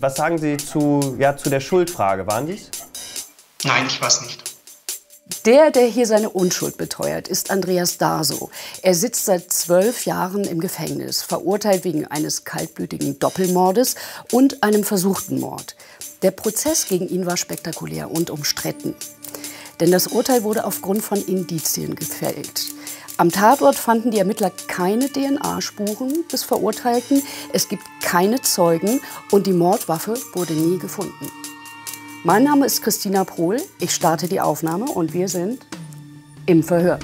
Was sagen Sie zu, ja, zu der Schuldfrage? Waren Sie es? Nein, ich war es nicht. Der, der hier seine Unschuld beteuert, ist Andreas Daso. Er sitzt seit zwölf Jahren im Gefängnis, verurteilt wegen eines kaltblütigen Doppelmordes und einem versuchten Mord. Der Prozess gegen ihn war spektakulär und umstritten. Denn das Urteil wurde aufgrund von Indizien gefällt. Am Tatort fanden die Ermittler keine DNA-Spuren des Verurteilten, es gibt keine Zeugen und die Mordwaffe wurde nie gefunden. Mein Name ist Christina Prohl, ich starte die Aufnahme und wir sind im Verhör.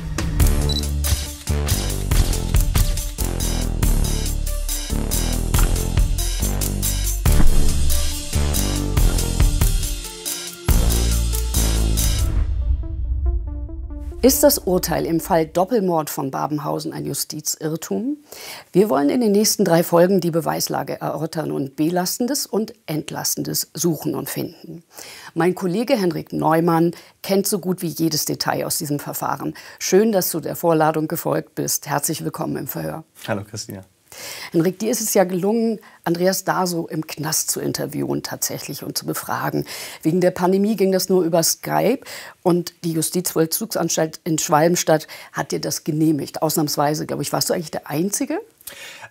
Ist das Urteil im Fall Doppelmord von Babenhausen ein Justizirrtum? Wir wollen in den nächsten drei Folgen die Beweislage erörtern und belastendes und entlastendes suchen und finden. Mein Kollege Henrik Neumann kennt so gut wie jedes Detail aus diesem Verfahren. Schön, dass du der Vorladung gefolgt bist. Herzlich willkommen im Verhör. Hallo Christina. Henrik, dir ist es ja gelungen, Andreas Daso im Knast zu interviewen tatsächlich und zu befragen. Wegen der Pandemie ging das nur über Skype und die Justizvollzugsanstalt in Schwalmstadt hat dir das genehmigt. Ausnahmsweise, glaube ich, warst du eigentlich der Einzige?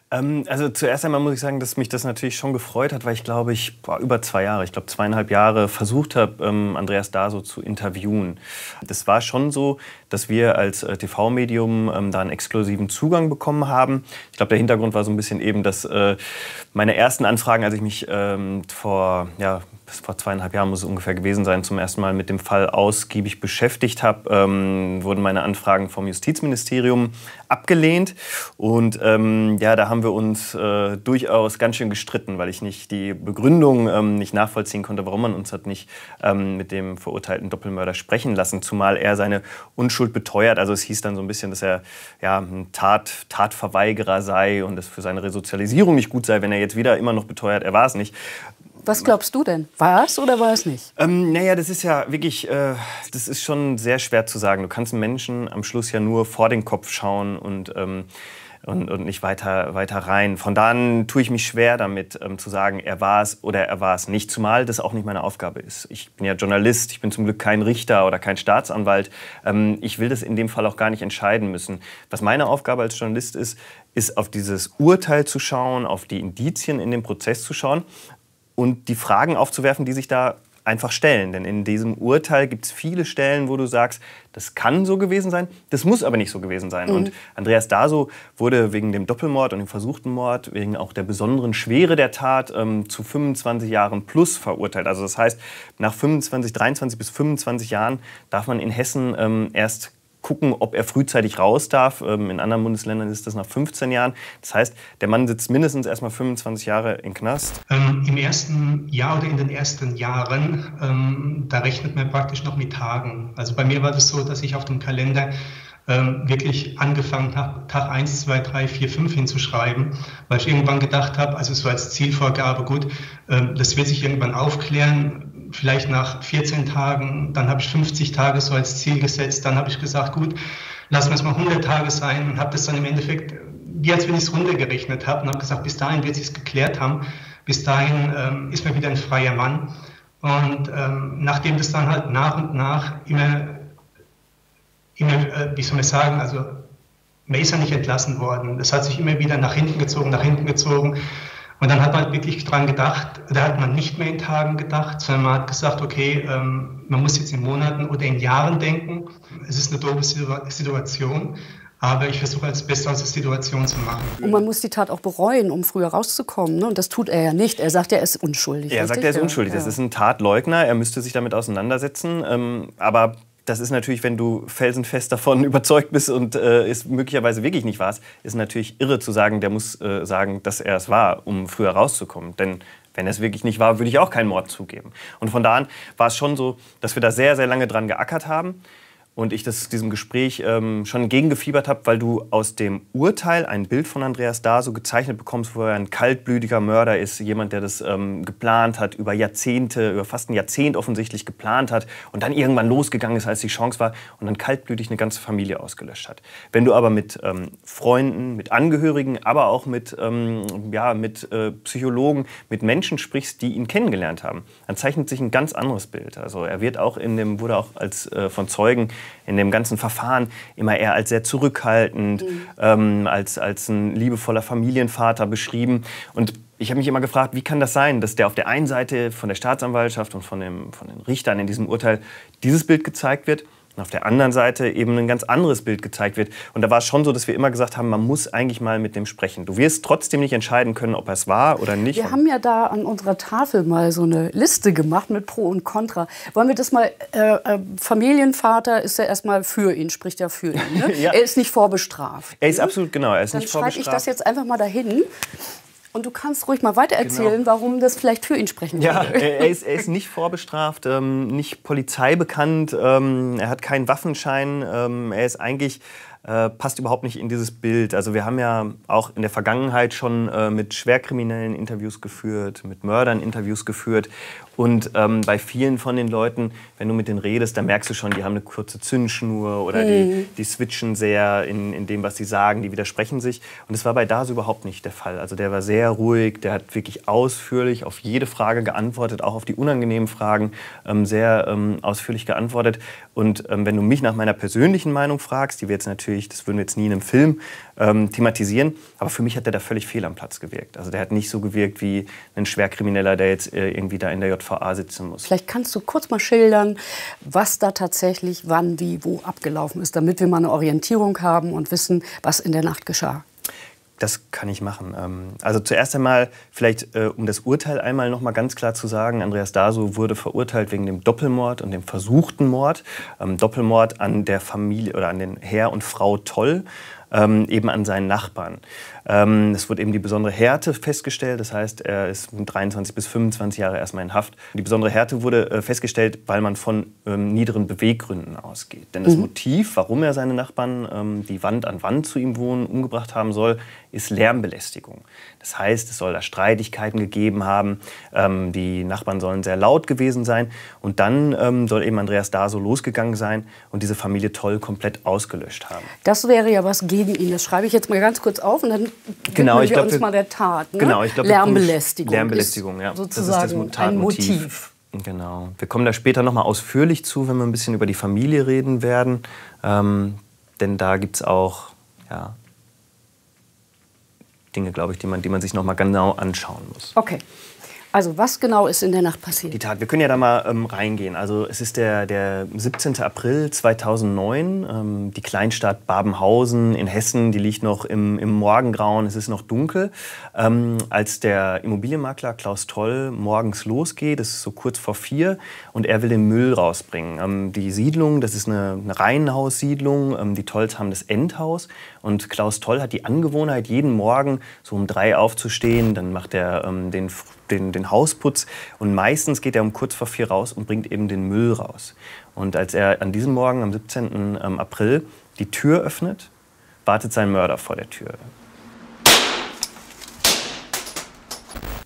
Ähm, also zuerst einmal muss ich sagen, dass mich das natürlich schon gefreut hat, weil ich glaube, ich war über zwei Jahre, ich glaube zweieinhalb Jahre versucht habe, ähm, Andreas so zu interviewen. Das war schon so, dass wir als äh, TV-Medium ähm, da einen exklusiven Zugang bekommen haben. Ich glaube, der Hintergrund war so ein bisschen eben, dass äh, meine ersten Anfragen, als ich mich ähm, vor ja, bis vor zweieinhalb Jahren muss es ungefähr gewesen sein, zum ersten Mal mit dem Fall ausgiebig beschäftigt habe, ähm, wurden meine Anfragen vom Justizministerium abgelehnt. Und ähm, ja, da haben wir uns äh, durchaus ganz schön gestritten, weil ich nicht die Begründung ähm, nicht nachvollziehen konnte, warum man uns hat nicht ähm, mit dem verurteilten Doppelmörder sprechen lassen, zumal er seine Unschuld beteuert. Also es hieß dann so ein bisschen, dass er ja, ein Tat, Tatverweigerer sei und es für seine Resozialisierung nicht gut sei, wenn er jetzt wieder immer noch beteuert, er war es nicht was glaubst du denn? War es oder war es nicht? Ähm, naja, das ist ja wirklich, äh, das ist schon sehr schwer zu sagen. Du kannst einem Menschen am Schluss ja nur vor den Kopf schauen und ähm, und, und, nicht weiter, weiter rein. Von da an tue ich mich schwer damit ähm, zu sagen, er war es oder er war es nicht, zumal das auch nicht meine Aufgabe ist. Ich bin ja Journalist, ich bin zum Glück kein Richter oder kein Staatsanwalt. Ähm, ich will das in dem Fall auch gar nicht entscheiden müssen. Was meine Aufgabe als Journalist ist, ist auf dieses Urteil zu schauen, auf die Indizien in dem Prozess zu schauen und die Fragen aufzuwerfen, die sich da einfach stellen. Denn in diesem Urteil gibt es viele Stellen, wo du sagst, das kann so gewesen sein, das muss aber nicht so gewesen sein. Mhm. Und Andreas Daso wurde wegen dem Doppelmord und dem versuchten Mord, wegen auch der besonderen Schwere der Tat, ähm, zu 25 Jahren plus verurteilt. Also das heißt, nach 25, 23 bis 25 Jahren darf man in Hessen ähm, erst gucken, ob er frühzeitig raus darf. Ähm, in anderen Bundesländern ist das nach 15 Jahren. Das heißt, der Mann sitzt mindestens erstmal 25 Jahre im Knast. Ähm, Im ersten Jahr oder in den ersten Jahren, ähm, da rechnet man praktisch noch mit Tagen. Also bei mir war das so, dass ich auf dem Kalender ähm, wirklich angefangen habe, Tag 1, 2, 3, 4, 5 hinzuschreiben, weil ich irgendwann gedacht habe, also so als Zielvorgabe, gut, ähm, das wird sich irgendwann aufklären, vielleicht nach 14 Tagen, dann habe ich 50 Tage so als Ziel gesetzt, dann habe ich gesagt, gut, lassen wir es mal 100 Tage sein und habe das dann im Endeffekt, wie als wenn ich es runtergerechnet habe und habe gesagt, bis dahin wird es geklärt haben, bis dahin ähm, ist man wieder ein freier Mann. Und ähm, nachdem das dann halt nach und nach immer, immer äh, wie soll man sagen, also man ist ja nicht entlassen worden. Das hat sich immer wieder nach hinten gezogen, nach hinten gezogen. Und dann hat man wirklich dran gedacht, da hat man nicht mehr in Tagen gedacht, sondern man hat gesagt, okay, ähm, man muss jetzt in Monaten oder in Jahren denken. Es ist eine doofe Situation, aber ich versuche als Beste aus der Situation zu machen. Und man muss die Tat auch bereuen, um früher rauszukommen. Ne? Und das tut er ja nicht. Er sagt er ist unschuldig. Er richtig? sagt, er ist unschuldig. Ja. Das ist ein Tatleugner. Er müsste sich damit auseinandersetzen. Ähm, aber das ist natürlich, wenn du felsenfest davon überzeugt bist und äh, es möglicherweise wirklich nicht warst, ist natürlich irre zu sagen, der muss äh, sagen, dass er es war, um früher rauszukommen. Denn wenn es wirklich nicht war, würde ich auch keinen Mord zugeben. Und von da an war es schon so, dass wir da sehr, sehr lange dran geackert haben und ich das, diesem Gespräch ähm, schon gegengefiebert habe, weil du aus dem Urteil ein Bild von Andreas da so gezeichnet bekommst, wo er ein kaltblütiger Mörder ist, jemand, der das ähm, geplant hat, über Jahrzehnte, über fast ein Jahrzehnt offensichtlich geplant hat und dann irgendwann losgegangen ist, als die Chance war und dann kaltblütig eine ganze Familie ausgelöscht hat. Wenn du aber mit ähm, Freunden, mit Angehörigen, aber auch mit, ähm, ja, mit äh, Psychologen, mit Menschen sprichst, die ihn kennengelernt haben, dann zeichnet sich ein ganz anderes Bild. Also er wird auch in dem, wurde auch als äh, von Zeugen in dem ganzen Verfahren immer eher als sehr zurückhaltend, mhm. ähm, als, als ein liebevoller Familienvater beschrieben. Und ich habe mich immer gefragt, wie kann das sein, dass der auf der einen Seite von der Staatsanwaltschaft und von, dem, von den Richtern in diesem Urteil dieses Bild gezeigt wird und auf der anderen Seite eben ein ganz anderes Bild gezeigt wird. Und da war es schon so, dass wir immer gesagt haben, man muss eigentlich mal mit dem sprechen. Du wirst trotzdem nicht entscheiden können, ob er es war oder nicht. Wir haben ja da an unserer Tafel mal so eine Liste gemacht mit Pro und Contra. Wollen wir das mal, äh, äh Familienvater ist ja erstmal für ihn, spricht ja für ihn. Ne? ja. Er ist nicht vorbestraft. Er ist absolut, genau, er ist Dann nicht vorbestraft. Dann schreibe ich das jetzt einfach mal dahin. Und du kannst ruhig mal weitererzählen, genau. warum das vielleicht für ihn sprechen würde. Ja, er ist, er ist nicht vorbestraft, ähm, nicht polizeibekannt, ähm, er hat keinen Waffenschein, ähm, er ist eigentlich äh, passt überhaupt nicht in dieses Bild. Also wir haben ja auch in der Vergangenheit schon äh, mit Schwerkriminellen Interviews geführt, mit Mördern Interviews geführt und ähm, bei vielen von den Leuten, wenn du mit denen redest, dann merkst du schon, die haben eine kurze Zündschnur oder mhm. die, hm. die switchen sehr in, in dem, was sie sagen, die widersprechen sich. Und das war bei Das überhaupt nicht der Fall. Also der war sehr ruhig, der hat wirklich ausführlich auf jede Frage geantwortet, auch auf die unangenehmen Fragen ähm, sehr ähm, ausführlich geantwortet. Und ähm, wenn du mich nach meiner persönlichen Meinung fragst, die wir jetzt natürlich, das würden wir jetzt nie in einem Film ähm, thematisieren. Aber für mich hat der da völlig fehl am Platz gewirkt. Also der hat nicht so gewirkt wie ein Schwerkrimineller, der jetzt äh, irgendwie da in der JVA sitzen muss. Vielleicht kannst du kurz mal schildern, was da tatsächlich wann, wie, wo abgelaufen ist, damit wir mal eine Orientierung haben und wissen, was in der Nacht geschah. Das kann ich machen. Ähm, also zuerst einmal vielleicht, äh, um das Urteil einmal noch mal ganz klar zu sagen, Andreas Daso wurde verurteilt wegen dem Doppelmord und dem versuchten Mord. Ähm, Doppelmord an der Familie oder an den Herr und Frau Toll ähm, eben an seinen Nachbarn. Ähm, es wurde eben die besondere Härte festgestellt. Das heißt, er ist 23 bis 25 Jahre erstmal in Haft. Die besondere Härte wurde äh, festgestellt, weil man von ähm, niederen Beweggründen ausgeht. Denn das mhm. Motiv, warum er seine Nachbarn, ähm, die Wand an Wand zu ihm wohnen, umgebracht haben soll, ist Lärmbelästigung. Das heißt, es soll da Streitigkeiten gegeben haben. die Nachbarn sollen sehr laut gewesen sein. Und dann soll eben Andreas da so losgegangen sein und diese Familie Toll komplett ausgelöscht haben. Das wäre ja was gegen ihn. Das schreibe ich jetzt mal ganz kurz auf und dann genau, ich glaube, uns mal der Tat. Ne? Genau, ich glaube, Lärmbelästigung. Lärmbelästigung, ja. Sozusagen das ein Motiv. Genau. Wir kommen da später nochmal ausführlich zu, wenn wir ein bisschen über die Familie reden werden. Ähm, denn da gibt es auch ja, Dinge, glaube ich, die man, die man sich nochmal genau anschauen muss. Okay. Also was genau ist in der Nacht passiert? Die Tat, wir können ja da mal ähm, reingehen. Also es ist der, der 17. April 2009, ähm, die Kleinstadt Babenhausen in Hessen, die liegt noch im, im Morgengrauen, es ist noch dunkel. Ähm, als der Immobilienmakler Klaus Toll morgens losgeht, es ist so kurz vor vier, und er will den Müll rausbringen. Ähm, die Siedlung, das ist eine, eine Reihenhaussiedlung, ähm, die Tolls haben das Endhaus und Klaus Toll hat die Angewohnheit, jeden Morgen so um drei aufzustehen, dann macht er ähm, den den, den Hausputz. Und meistens geht er um kurz vor vier raus und bringt eben den Müll raus. Und als er an diesem Morgen am 17. Ähm, April die Tür öffnet, wartet sein Mörder vor der Tür.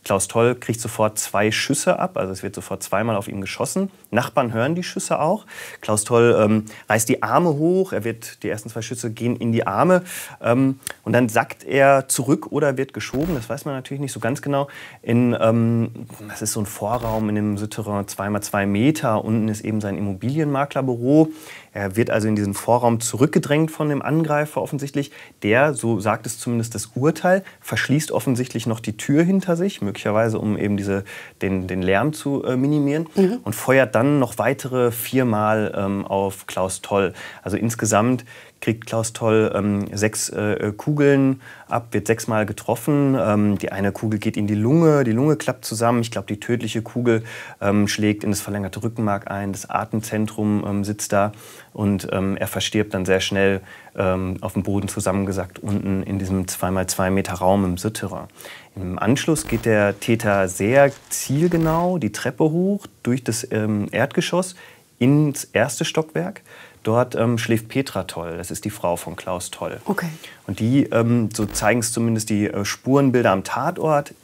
Klaus Toll kriegt sofort zwei Schüsse ab, also es wird sofort zweimal auf ihn geschossen. Nachbarn hören die Schüsse auch. Klaus Toll ähm, reißt die Arme hoch, er wird, die ersten zwei Schüsse gehen in die Arme ähm, und dann sackt er zurück oder wird geschoben, das weiß man natürlich nicht so ganz genau, in, ähm, das ist so ein Vorraum in dem Souterrain zweimal zwei Meter, unten ist eben sein Immobilienmaklerbüro. Er wird also in diesen Vorraum zurückgedrängt von dem Angreifer offensichtlich. Der, so sagt es zumindest das Urteil, verschließt offensichtlich noch die Tür hinter sich, möglicherweise um eben diese, den, den Lärm zu äh, minimieren mhm. und feuert dann noch weitere viermal ähm, auf Klaus Toll. Also insgesamt kriegt Klaus Toll ähm, sechs äh, Kugeln ab, wird sechsmal getroffen. Ähm, die eine Kugel geht in die Lunge, die Lunge klappt zusammen. Ich glaube, die tödliche Kugel ähm, schlägt in das verlängerte Rückenmark ein, das Atemzentrum ähm, sitzt da und ähm, er verstirbt dann sehr schnell ähm, auf dem Boden zusammengesackt unten in diesem 2x2 Meter Raum im Sütterer. Im Anschluss geht der Täter sehr zielgenau die Treppe hoch durch das Erdgeschoss ins erste Stockwerk. Dort ähm, schläft Petra Toll, das ist die Frau von Klaus Toll. Okay. Und die, ähm, so zeigen es zumindest die äh, Spurenbilder am Tatort,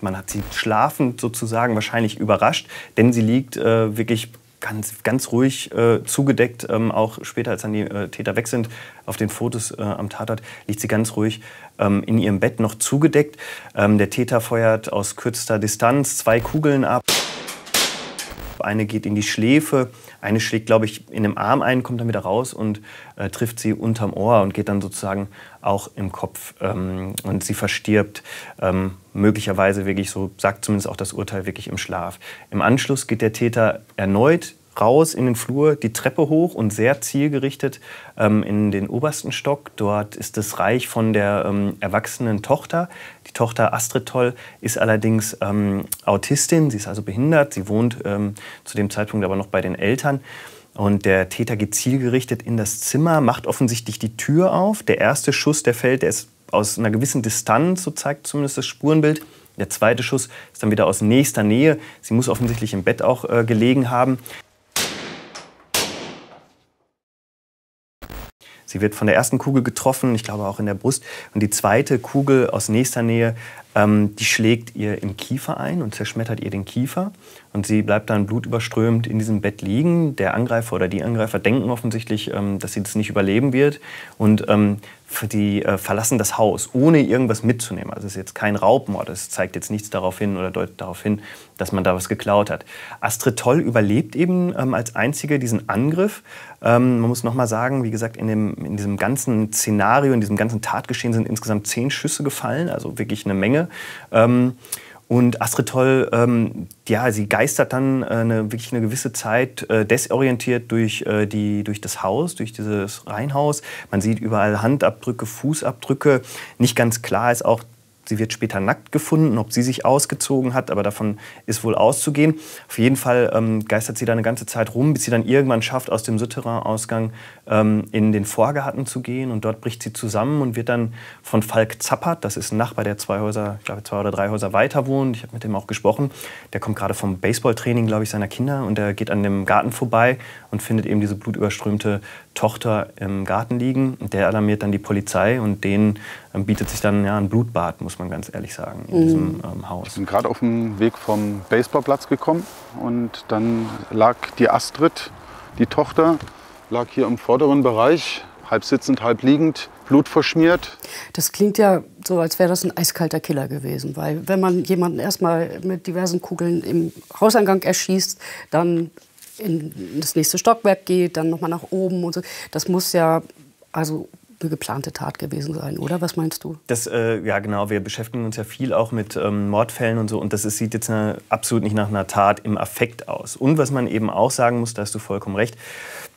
man hat sie schlafend sozusagen wahrscheinlich überrascht, denn sie liegt äh, wirklich ganz, ganz ruhig äh, zugedeckt, ähm, auch später, als dann die äh, Täter weg sind, auf den Fotos äh, am Tatort, liegt sie ganz ruhig ähm, in ihrem Bett noch zugedeckt. Ähm, der Täter feuert aus kürzester Distanz zwei Kugeln ab. Eine geht in die Schläfe eine schlägt, glaube ich, in dem Arm ein, kommt dann wieder raus und äh, trifft sie unterm Ohr und geht dann sozusagen auch im Kopf ähm, und sie verstirbt. Ähm, möglicherweise wirklich, so sagt zumindest auch das Urteil, wirklich im Schlaf. Im Anschluss geht der Täter erneut raus in den Flur, die Treppe hoch und sehr zielgerichtet ähm, in den obersten Stock. Dort ist das Reich von der ähm, erwachsenen Tochter. Tochter Astrid Toll ist allerdings ähm, Autistin, sie ist also behindert, sie wohnt ähm, zu dem Zeitpunkt aber noch bei den Eltern. Und der Täter geht zielgerichtet in das Zimmer, macht offensichtlich die Tür auf. Der erste Schuss, der fällt, der ist aus einer gewissen Distanz, so zeigt zumindest das Spurenbild. Der zweite Schuss ist dann wieder aus nächster Nähe. Sie muss offensichtlich im Bett auch äh, gelegen haben. Sie wird von der ersten Kugel getroffen, ich glaube auch in der Brust. Und die zweite Kugel aus nächster Nähe, ähm, die schlägt ihr im Kiefer ein und zerschmettert ihr den Kiefer und sie bleibt dann blutüberströmt in diesem Bett liegen. Der Angreifer oder die Angreifer denken offensichtlich, ähm, dass sie das nicht überleben wird und ähm, die äh, verlassen das Haus, ohne irgendwas mitzunehmen. Also es ist jetzt kein Raubmord, es zeigt jetzt nichts darauf hin oder deutet darauf hin, dass man da was geklaut hat. Astrid Toll überlebt eben ähm, als einzige diesen Angriff. man muss nochmal sagen, wie gesagt, in, dem, in diesem ganzen Szenario, in diesem ganzen Tatgeschehen sind insgesamt zehn Schüsse gefallen, also wirklich eine Menge. Und Astrid Toll, ähm, ja, sie geistert dann äh, eine, wirklich eine gewisse Zeit äh, desorientiert durch, äh, die, durch das Haus, durch dieses Reihenhaus. Man sieht überall Handabdrücke, Fußabdrücke. Nicht ganz klar ist auch, Sie wird später nackt gefunden, ob sie sich ausgezogen hat, aber davon ist wohl auszugehen. Auf jeden Fall ähm, geistert sie da eine ganze Zeit rum, bis sie dann irgendwann schafft, aus dem Souterrain-Ausgang ähm, in den Vorgarten zu gehen. Und dort bricht sie zusammen und wird dann von Falk Zappert, das ist ein Nachbar, der zwei Häuser, ich glaube zwei oder drei Häuser weiter wohnt. Ich habe mit dem auch gesprochen. Der kommt gerade vom Baseballtraining, glaube ich, seiner Kinder und der geht an dem Garten vorbei und findet eben diese blutüberströmte Tochter im Garten liegen. Der alarmiert dann die Polizei und denen ähm, bietet sich dann ja, ein Blutbad, muss man ganz ehrlich sagen, in mhm. diesem ähm, Haus. Ich bin gerade auf dem Weg vom Baseballplatz gekommen und dann lag die Astrid, die Tochter, lag hier im vorderen Bereich, halb sitzend, halb liegend, blutverschmiert. Das klingt ja so, als wäre das ein eiskalter Killer gewesen. Weil wenn man jemanden erstmal mit diversen Kugeln im Hauseingang erschießt, dann in das nächste Stockwerk geht, dann nochmal nach oben und so. Das muss ja also eine geplante Tat gewesen sein, oder? Was meinst du? Das, äh, ja, genau. Wir beschäftigen uns ja viel auch mit ähm, Mordfällen und so. Und das ist, sieht jetzt eine, absolut nicht nach einer Tat im Affekt aus. Und was man eben auch sagen muss, da hast du vollkommen recht,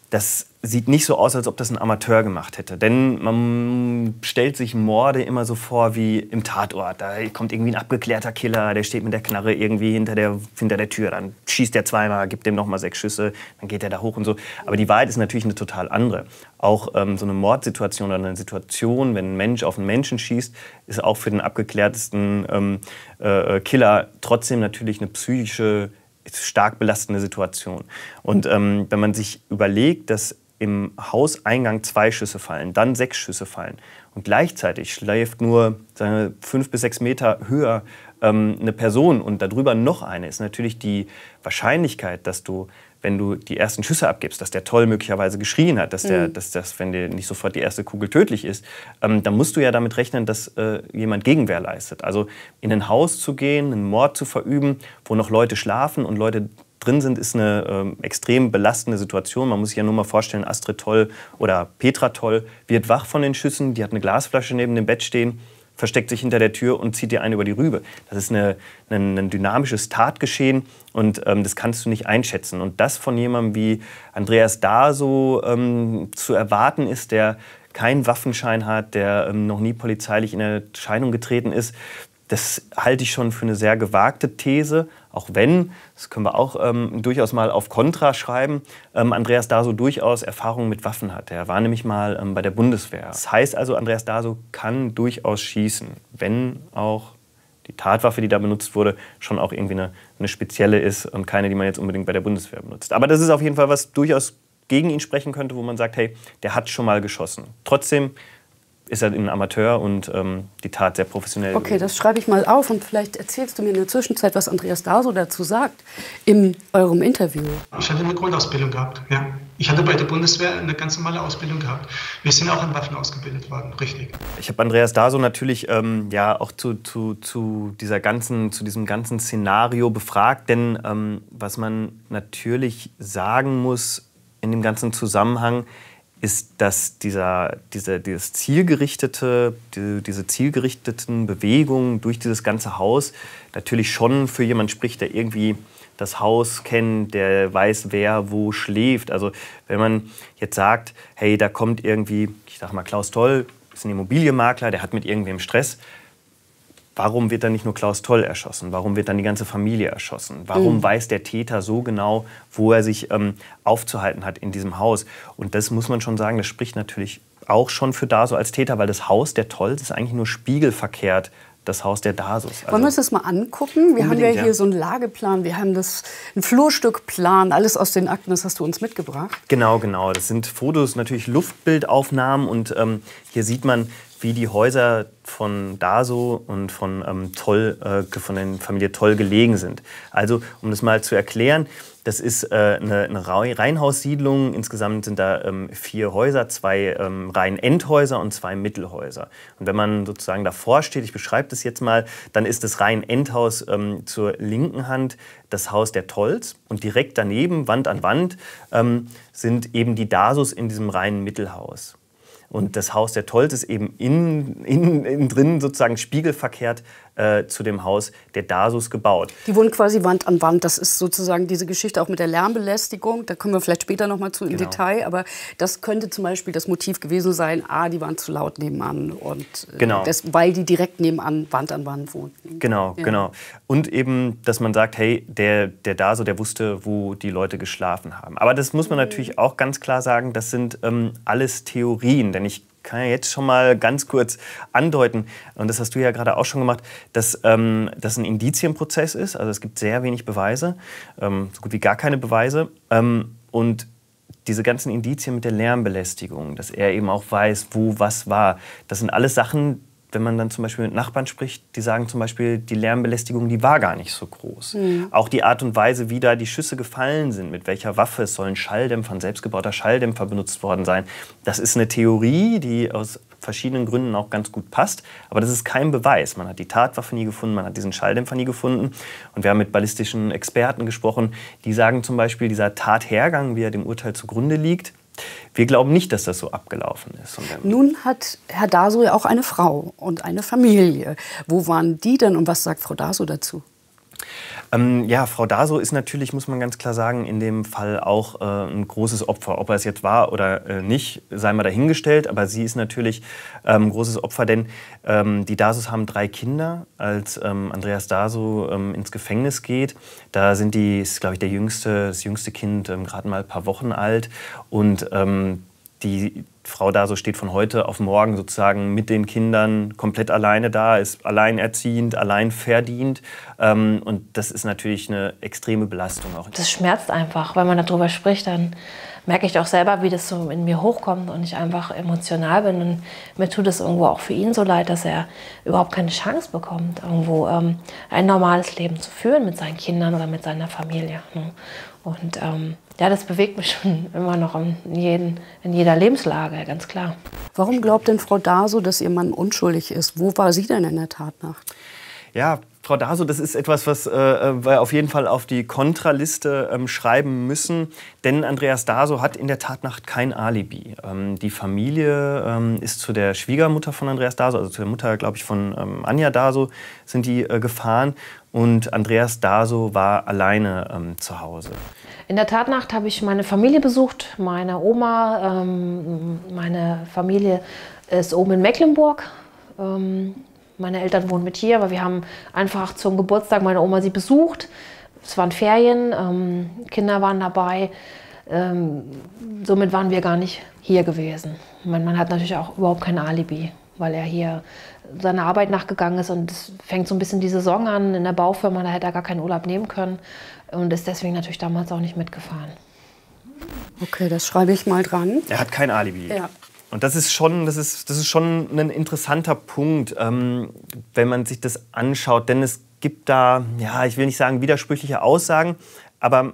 das sieht nicht so aus, als ob das ein Amateur gemacht hätte. Denn man stellt sich Morde immer so vor wie im Tatort. Da kommt irgendwie ein abgeklärter Killer, der steht mit der Knarre irgendwie hinter der, hinter der Tür. Dann schießt er zweimal, gibt dem nochmal sechs Schüsse, dann geht er da hoch und so. Aber die Wahrheit ist natürlich eine total andere. Auch ähm, so eine Mordsituation oder eine Situation, wenn ein Mensch auf einen Menschen schießt, ist auch für den abgeklärtesten ähm, äh, Killer trotzdem natürlich eine psychische stark belastende Situation. Und ähm, wenn man sich überlegt, dass im Hauseingang zwei Schüsse fallen, dann sechs Schüsse fallen und gleichzeitig schläft nur wir, fünf bis sechs Meter höher ähm, eine Person und darüber noch eine, ist natürlich die Wahrscheinlichkeit, dass du wenn du die ersten Schüsse abgibst, dass der toll möglicherweise geschrien hat, dass, der, mhm. dass das, wenn dir nicht sofort die erste Kugel tödlich ist, ähm, dann musst du ja damit rechnen, dass äh, jemand Gegenwehr leistet. Also in ein Haus zu gehen, einen Mord zu verüben, wo noch Leute schlafen und Leute drin sind, ist eine ähm, extrem belastende Situation. Man muss sich ja nur mal vorstellen, Astrid Toll oder Petra Toll wird wach von den Schüssen, die hat eine Glasflasche neben dem Bett stehen versteckt sich hinter der Tür und zieht dir einen über die Rübe. Das ist eine, eine ein dynamisches Tatgeschehen und ähm, das kannst du nicht einschätzen. Und das von jemandem wie Andreas da so ähm, zu erwarten ist, der keinen Waffenschein hat, der ähm, noch nie polizeilich in Erscheinung getreten ist, das halte ich schon für eine sehr gewagte These, auch wenn, das können wir auch ähm, durchaus mal auf Kontra schreiben, ähm, Andreas Daso durchaus Erfahrung mit Waffen hat. Er war nämlich mal ähm, bei der Bundeswehr. Das heißt also, Andreas Daso kann durchaus schießen, wenn auch die Tatwaffe, die da benutzt wurde, schon auch irgendwie eine, eine spezielle ist und keine, die man jetzt unbedingt bei der Bundeswehr benutzt. Aber das ist auf jeden Fall was durchaus gegen ihn sprechen könnte, wo man sagt, hey, der hat schon mal geschossen. Trotzdem ist er ein Amateur und ähm, die Tat sehr professionell. Okay, das schreibe ich mal auf und vielleicht erzählst du mir in der Zwischenzeit, was Andreas Daso dazu sagt in eurem Interview. Ich hatte eine Grundausbildung gehabt, ja. Ich hatte bei der Bundeswehr eine ganz normale Ausbildung gehabt. Wir sind auch in Waffen ausgebildet worden, richtig. Ich habe Andreas Daso natürlich ähm, ja auch zu, zu, zu, dieser ganzen, zu diesem ganzen Szenario befragt, denn ähm, was man natürlich sagen muss in dem ganzen Zusammenhang, ist, dass dieser, diese, dieses zielgerichtete, diese, diese zielgerichteten Bewegungen durch dieses ganze Haus natürlich schon für jemanden spricht, der irgendwie das Haus kennt, der weiß, wer wo schläft. Also wenn man jetzt sagt, hey, da kommt irgendwie, ich sag mal, Klaus Toll ist ein Immobilienmakler, der hat mit irgendwem Stress, warum wird dann nicht nur Klaus Toll erschossen? Warum wird dann die ganze Familie erschossen? Warum mhm. weiß der Täter so genau, wo er sich ähm, aufzuhalten hat in diesem Haus? Und das muss man schon sagen, das spricht natürlich auch schon für Daso als Täter, weil das Haus der Tolls ist eigentlich nur spiegelverkehrt das Haus der Dasus. Also Wollen wir uns das mal angucken? Wir haben ja hier ja. so einen Lageplan, wir haben das ein Flurstückplan, alles aus den Akten, das hast du uns mitgebracht. Genau, genau. Das sind Fotos, natürlich Luftbildaufnahmen und ähm, hier sieht man wie die Häuser von Daso und von, ähm, Toll, äh, von der Familie Toll gelegen sind. Also, um das mal zu erklären, das ist äh, eine, eine Reihenhaussiedlung. Insgesamt sind da ähm, vier Häuser, zwei ähm, Reihenendhäuser und zwei Mittelhäuser. Und wenn man sozusagen davor steht, ich beschreibe das jetzt mal, dann ist das Reihenendhaus ähm, zur linken Hand das Haus der Tolls und direkt daneben, Wand an Wand, ähm, sind eben die Dasos in diesem reinen Mittelhaus. Und das Haus der Tolls ist eben innen, innen, innen drin sozusagen spiegelverkehrt äh, zu dem Haus der Dasus gebaut. Die wohnen quasi Wand an Wand. Das ist sozusagen diese Geschichte auch mit der Lärmbelästigung. Da kommen wir vielleicht später nochmal zu im genau. Detail. Aber das könnte zum Beispiel das Motiv gewesen sein, ah, die waren zu laut nebenan. Und, äh, genau. das, weil die direkt nebenan Wand an Wand wohnten. Genau, ja. genau. Und eben, dass man sagt, hey, der, der Daso, der wusste, wo die Leute geschlafen haben. Aber das muss man mhm. natürlich auch ganz klar sagen, das sind ähm, alles Theorien. Denn ich kann ja jetzt schon mal ganz kurz andeuten, und das hast du ja gerade auch schon gemacht, dass ähm, das ein Indizienprozess ist. Also es gibt sehr wenig Beweise, ähm, so gut wie gar keine Beweise. Ähm, und diese ganzen Indizien mit der Lärmbelästigung, dass er eben auch weiß, wo was war, das sind alles Sachen, wenn man dann zum Beispiel mit Nachbarn spricht, die sagen zum Beispiel, die Lärmbelästigung, die war gar nicht so groß. Mhm. Auch die Art und Weise, wie da die Schüsse gefallen sind, mit welcher Waffe, es sollen Schalldämpfer, selbstgebauter Schalldämpfer benutzt worden sein. Das ist eine Theorie, die aus verschiedenen Gründen auch ganz gut passt, aber das ist kein Beweis. Man hat die Tatwaffe nie gefunden, man hat diesen Schalldämpfer nie gefunden und wir haben mit ballistischen Experten gesprochen, die sagen zum Beispiel, dieser Tathergang, wie er dem Urteil zugrunde liegt, wir glauben nicht, dass das so abgelaufen ist. Nun hat Herr Daso ja auch eine Frau und eine Familie. Wo waren die denn und was sagt Frau Daso dazu? Ähm, ja, Frau Daso ist natürlich, muss man ganz klar sagen, in dem Fall auch äh, ein großes Opfer. Ob er es jetzt war oder äh, nicht, sei mal dahingestellt, aber sie ist natürlich ähm, ein ähm, großes Opfer, denn ähm, die Dasos haben drei Kinder. Als ähm, Andreas Daso ähm, ins Gefängnis geht, da sind die, ist glaube ich der jüngste, das jüngste Kind gerade mal ein paar Wochen alt und die Frau da so steht von heute auf morgen sozusagen mit den Kindern komplett alleine da, ist alleinerziehend, allein verdient. Ähm, und das ist natürlich eine extreme Belastung auch. Das schmerzt einfach, wenn man darüber spricht, dann merke ich auch selber, wie das so in mir hochkommt und ich einfach emotional bin. Und mir tut es irgendwo auch für ihn so leid, dass er überhaupt keine Chance bekommt, irgendwo ähm, ein normales Leben zu führen mit seinen Kindern oder mit seiner Familie. Ne? Und ähm, ja, das bewegt mich schon immer noch in, jeden, in jeder Lebenslage, ganz klar. Warum glaubt denn Frau Daso, dass ihr Mann unschuldig ist? Wo war sie denn in der Tatnacht? Ja, Frau Daso, das ist etwas, was äh, äh, wir auf jeden Fall auf die Kontraliste ähm, schreiben müssen. Denn Andreas Daso hat in der Tatnacht kein Alibi. Ähm, die Familie ähm, ist zu der Schwiegermutter von Andreas Daso, also zu der Mutter, glaube ich, von ähm, Anja Daso, sind die äh, gefahren und Andreas Daso war alleine ähm, zu Hause. In der Tatnacht habe ich meine Familie besucht, meine Oma. Ähm, meine Familie ist oben in Mecklenburg. Ähm, meine Eltern wohnen mit hier, aber wir haben einfach zum Geburtstag meine Oma sie besucht. Es waren Ferien, ähm, Kinder waren dabei. Ähm, somit waren wir gar nicht hier gewesen. Mein Mann hat natürlich auch überhaupt kein Alibi, weil er hier seiner Arbeit nachgegangen ist und es fängt so ein bisschen die Saison an in der Baufirma, da hätte er gar keinen Urlaub nehmen können und ist deswegen natürlich damals auch nicht mitgefahren. Okay, das schreibe ich mal dran. Er hat kein Alibi. Ja. Und das ist schon, das ist, das ist schon ein interessanter Punkt, ähm, wenn man sich das anschaut. Denn es gibt da, ja, ich will nicht sagen widersprüchliche Aussagen, aber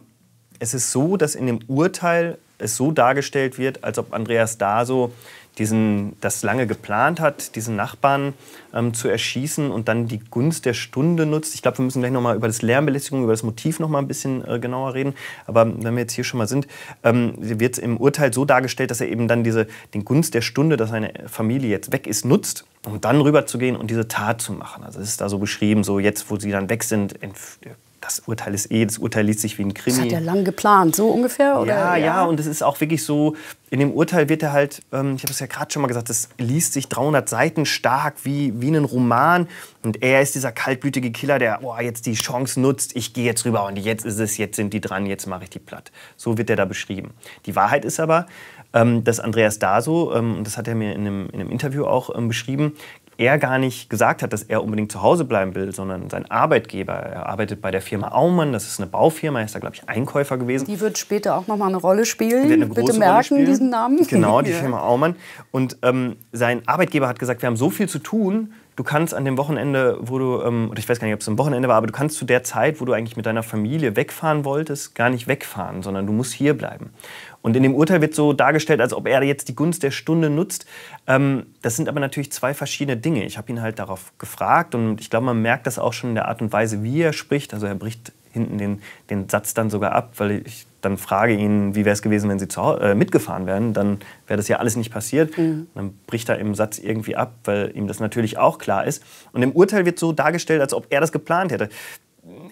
es ist so, dass in dem Urteil es so dargestellt wird, als ob Andreas da so diesen, das lange geplant hat, diesen Nachbarn ähm, zu erschießen und dann die Gunst der Stunde nutzt. Ich glaube, wir müssen gleich nochmal über das Lärmbelästigung, über das Motiv nochmal ein bisschen äh, genauer reden. Aber wenn wir jetzt hier schon mal sind, ähm, wird im Urteil so dargestellt, dass er eben dann diese, den Gunst der Stunde, dass seine Familie jetzt weg ist, nutzt, um dann rüberzugehen und diese Tat zu machen. Also es ist da so beschrieben, so jetzt, wo sie dann weg sind, das Urteil ist eh, das Urteil liest sich wie ein Krimi. Das hat er lang geplant, so ungefähr? Oder? Ja, ja, ja, und es ist auch wirklich so, in dem Urteil wird er halt, ähm, ich habe es ja gerade schon mal gesagt, das liest sich 300 Seiten stark wie, wie ein Roman. Und er ist dieser kaltblütige Killer, der oh, jetzt die Chance nutzt, ich gehe jetzt rüber und jetzt ist es, jetzt sind die dran, jetzt mache ich die platt. So wird er da beschrieben. Die Wahrheit ist aber, ähm, dass Andreas da Daso, ähm, das hat er mir in einem, in einem Interview auch ähm, beschrieben, er gar nicht gesagt hat, dass er unbedingt zu Hause bleiben will, sondern sein Arbeitgeber. Er arbeitet bei der Firma Aumann, das ist eine Baufirma, er ist da, glaube ich, Einkäufer gewesen. Die wird später auch nochmal eine Rolle spielen. Eine Bitte merken diesen Namen. Genau, die ja. Firma Aumann. Und ähm, sein Arbeitgeber hat gesagt, wir haben so viel zu tun, du kannst an dem Wochenende, wo du, ähm, ich weiß gar nicht, ob es am Wochenende war, aber du kannst zu der Zeit, wo du eigentlich mit deiner Familie wegfahren wolltest, gar nicht wegfahren, sondern du musst hier bleiben. Und in dem Urteil wird so dargestellt, als ob er jetzt die Gunst der Stunde nutzt. Ähm, das sind aber natürlich zwei verschiedene Dinge. Ich habe ihn halt darauf gefragt und ich glaube, man merkt das auch schon in der Art und Weise, wie er spricht. Also er bricht hinten den, den Satz dann sogar ab, weil ich dann frage ihn, wie wäre es gewesen, wenn sie zu, äh, mitgefahren wären, dann wäre das ja alles nicht passiert. Mhm. Dann bricht er im Satz irgendwie ab, weil ihm das natürlich auch klar ist. Und im Urteil wird so dargestellt, als ob er das geplant hätte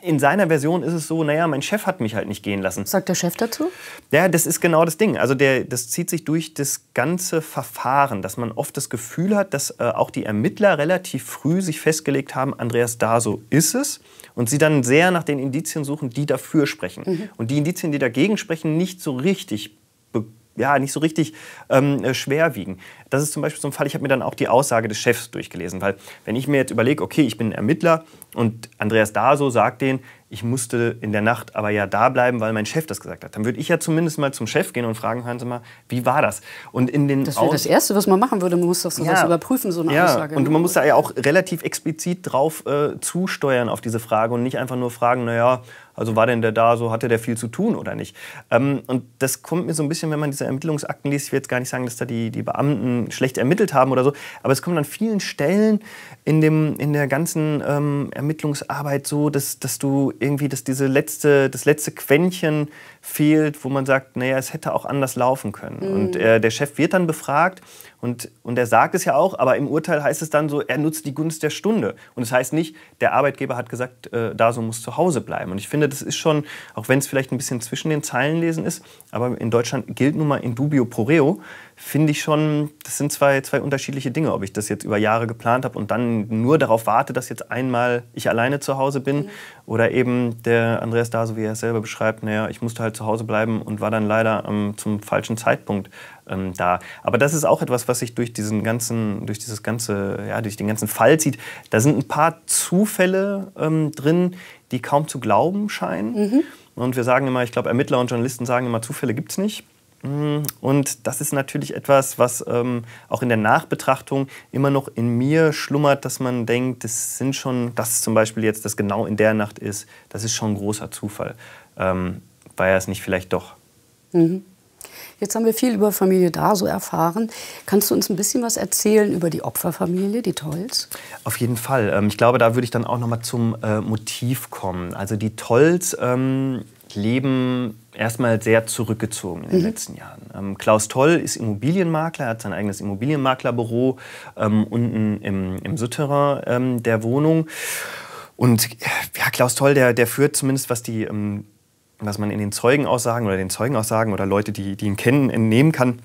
in seiner Version ist es so, naja, mein Chef hat mich halt nicht gehen lassen. Sagt der Chef dazu? Ja, das ist genau das Ding. Also der, das zieht sich durch das ganze Verfahren, dass man oft das Gefühl hat, dass äh, auch die Ermittler relativ früh sich festgelegt haben, Andreas da so ist es. Und sie dann sehr nach den Indizien suchen, die dafür sprechen. Mhm. Und die Indizien, die dagegen sprechen, nicht so richtig ja, nicht so richtig ähm, äh, schwer wiegen. Das ist zum Beispiel so ein Fall, ich habe mir dann auch die Aussage des Chefs durchgelesen, weil wenn ich mir jetzt überlege, okay, ich bin Ermittler und Andreas Daso sagt denen, ich musste in der Nacht aber ja da bleiben, weil mein Chef das gesagt hat, dann würde ich ja zumindest mal zum Chef gehen und fragen, hören Sie mal, wie war das? Und in den das wäre das Erste, was man machen würde, man muss doch sowas ja, überprüfen, so eine ja, Aussage. Und man muss da ja auch relativ explizit drauf äh, zusteuern auf diese Frage und nicht einfach nur fragen, naja, also war denn der da so, hatte der viel zu tun oder nicht? Ähm, und das kommt mir so ein bisschen, wenn man diese Ermittlungsakten liest, ich will jetzt gar nicht sagen, dass da die, die Beamten schlecht ermittelt haben oder so, aber es kommt an vielen Stellen in, dem, in der ganzen ähm, Ermittlungsarbeit so, dass, dass du irgendwie, dass diese letzte, das letzte Quäntchen fehlt, wo man sagt, naja, es hätte auch anders laufen können. Mhm. Und äh, der Chef wird dann befragt und, und er sagt es ja auch, aber im Urteil heißt es dann so, er nutzt die Gunst der Stunde. Und es das heißt nicht, der Arbeitgeber hat gesagt, äh, da so muss zu Hause bleiben. Und ich finde, das ist schon, auch wenn es vielleicht ein bisschen zwischen den Zeilen lesen ist, aber in Deutschland gilt nun mal in dubio pro reo, finde ich schon, das sind zwei, zwei unterschiedliche Dinge, ob ich das jetzt über Jahre geplant habe und dann nur darauf warte, dass jetzt einmal ich alleine zu Hause bin mhm. oder eben der Andreas da, so wie er es selber beschreibt, naja, ich musste halt zu Hause bleiben und war dann leider ähm, zum falschen Zeitpunkt ähm, da. Aber das ist auch etwas, was sich durch diesen ganzen, durch dieses ganze, ja, durch den ganzen Fall zieht. Da sind ein paar Zufälle ähm, drin, die kaum zu glauben scheinen. Mhm. Und wir sagen immer, ich glaube, Ermittler und Journalisten sagen immer, Zufälle gibt es nicht. Mm, und das ist natürlich etwas, was ähm, auch in der Nachbetrachtung immer noch in mir schlummert, dass man denkt, das sind schon, dass zum Beispiel jetzt das genau in der Nacht ist, das ist schon ein großer Zufall. Ähm, war er es nicht vielleicht doch? Mhm. Jetzt haben wir viel über Familie da so erfahren. Kannst du uns ein bisschen was erzählen über die Opferfamilie, die Tolls? Auf jeden Fall. Ähm, ich glaube, da würde ich dann auch noch mal zum äh, Motiv kommen. Also die Tolls ähm, leben erstmal sehr zurückgezogen in den mhm. letzten Jahren. Ähm, Klaus Toll ist Immobilienmakler, hat sein eigenes Immobilienmaklerbüro ähm, unten im, im Souterrain ähm, der Wohnung. Und äh, ja, Klaus Toll, der, der führt zumindest, was die ähm, dass man in den Zeugenaussagen oder den Zeugenaussagen oder Leute, die, die ihn kennen, entnehmen kann,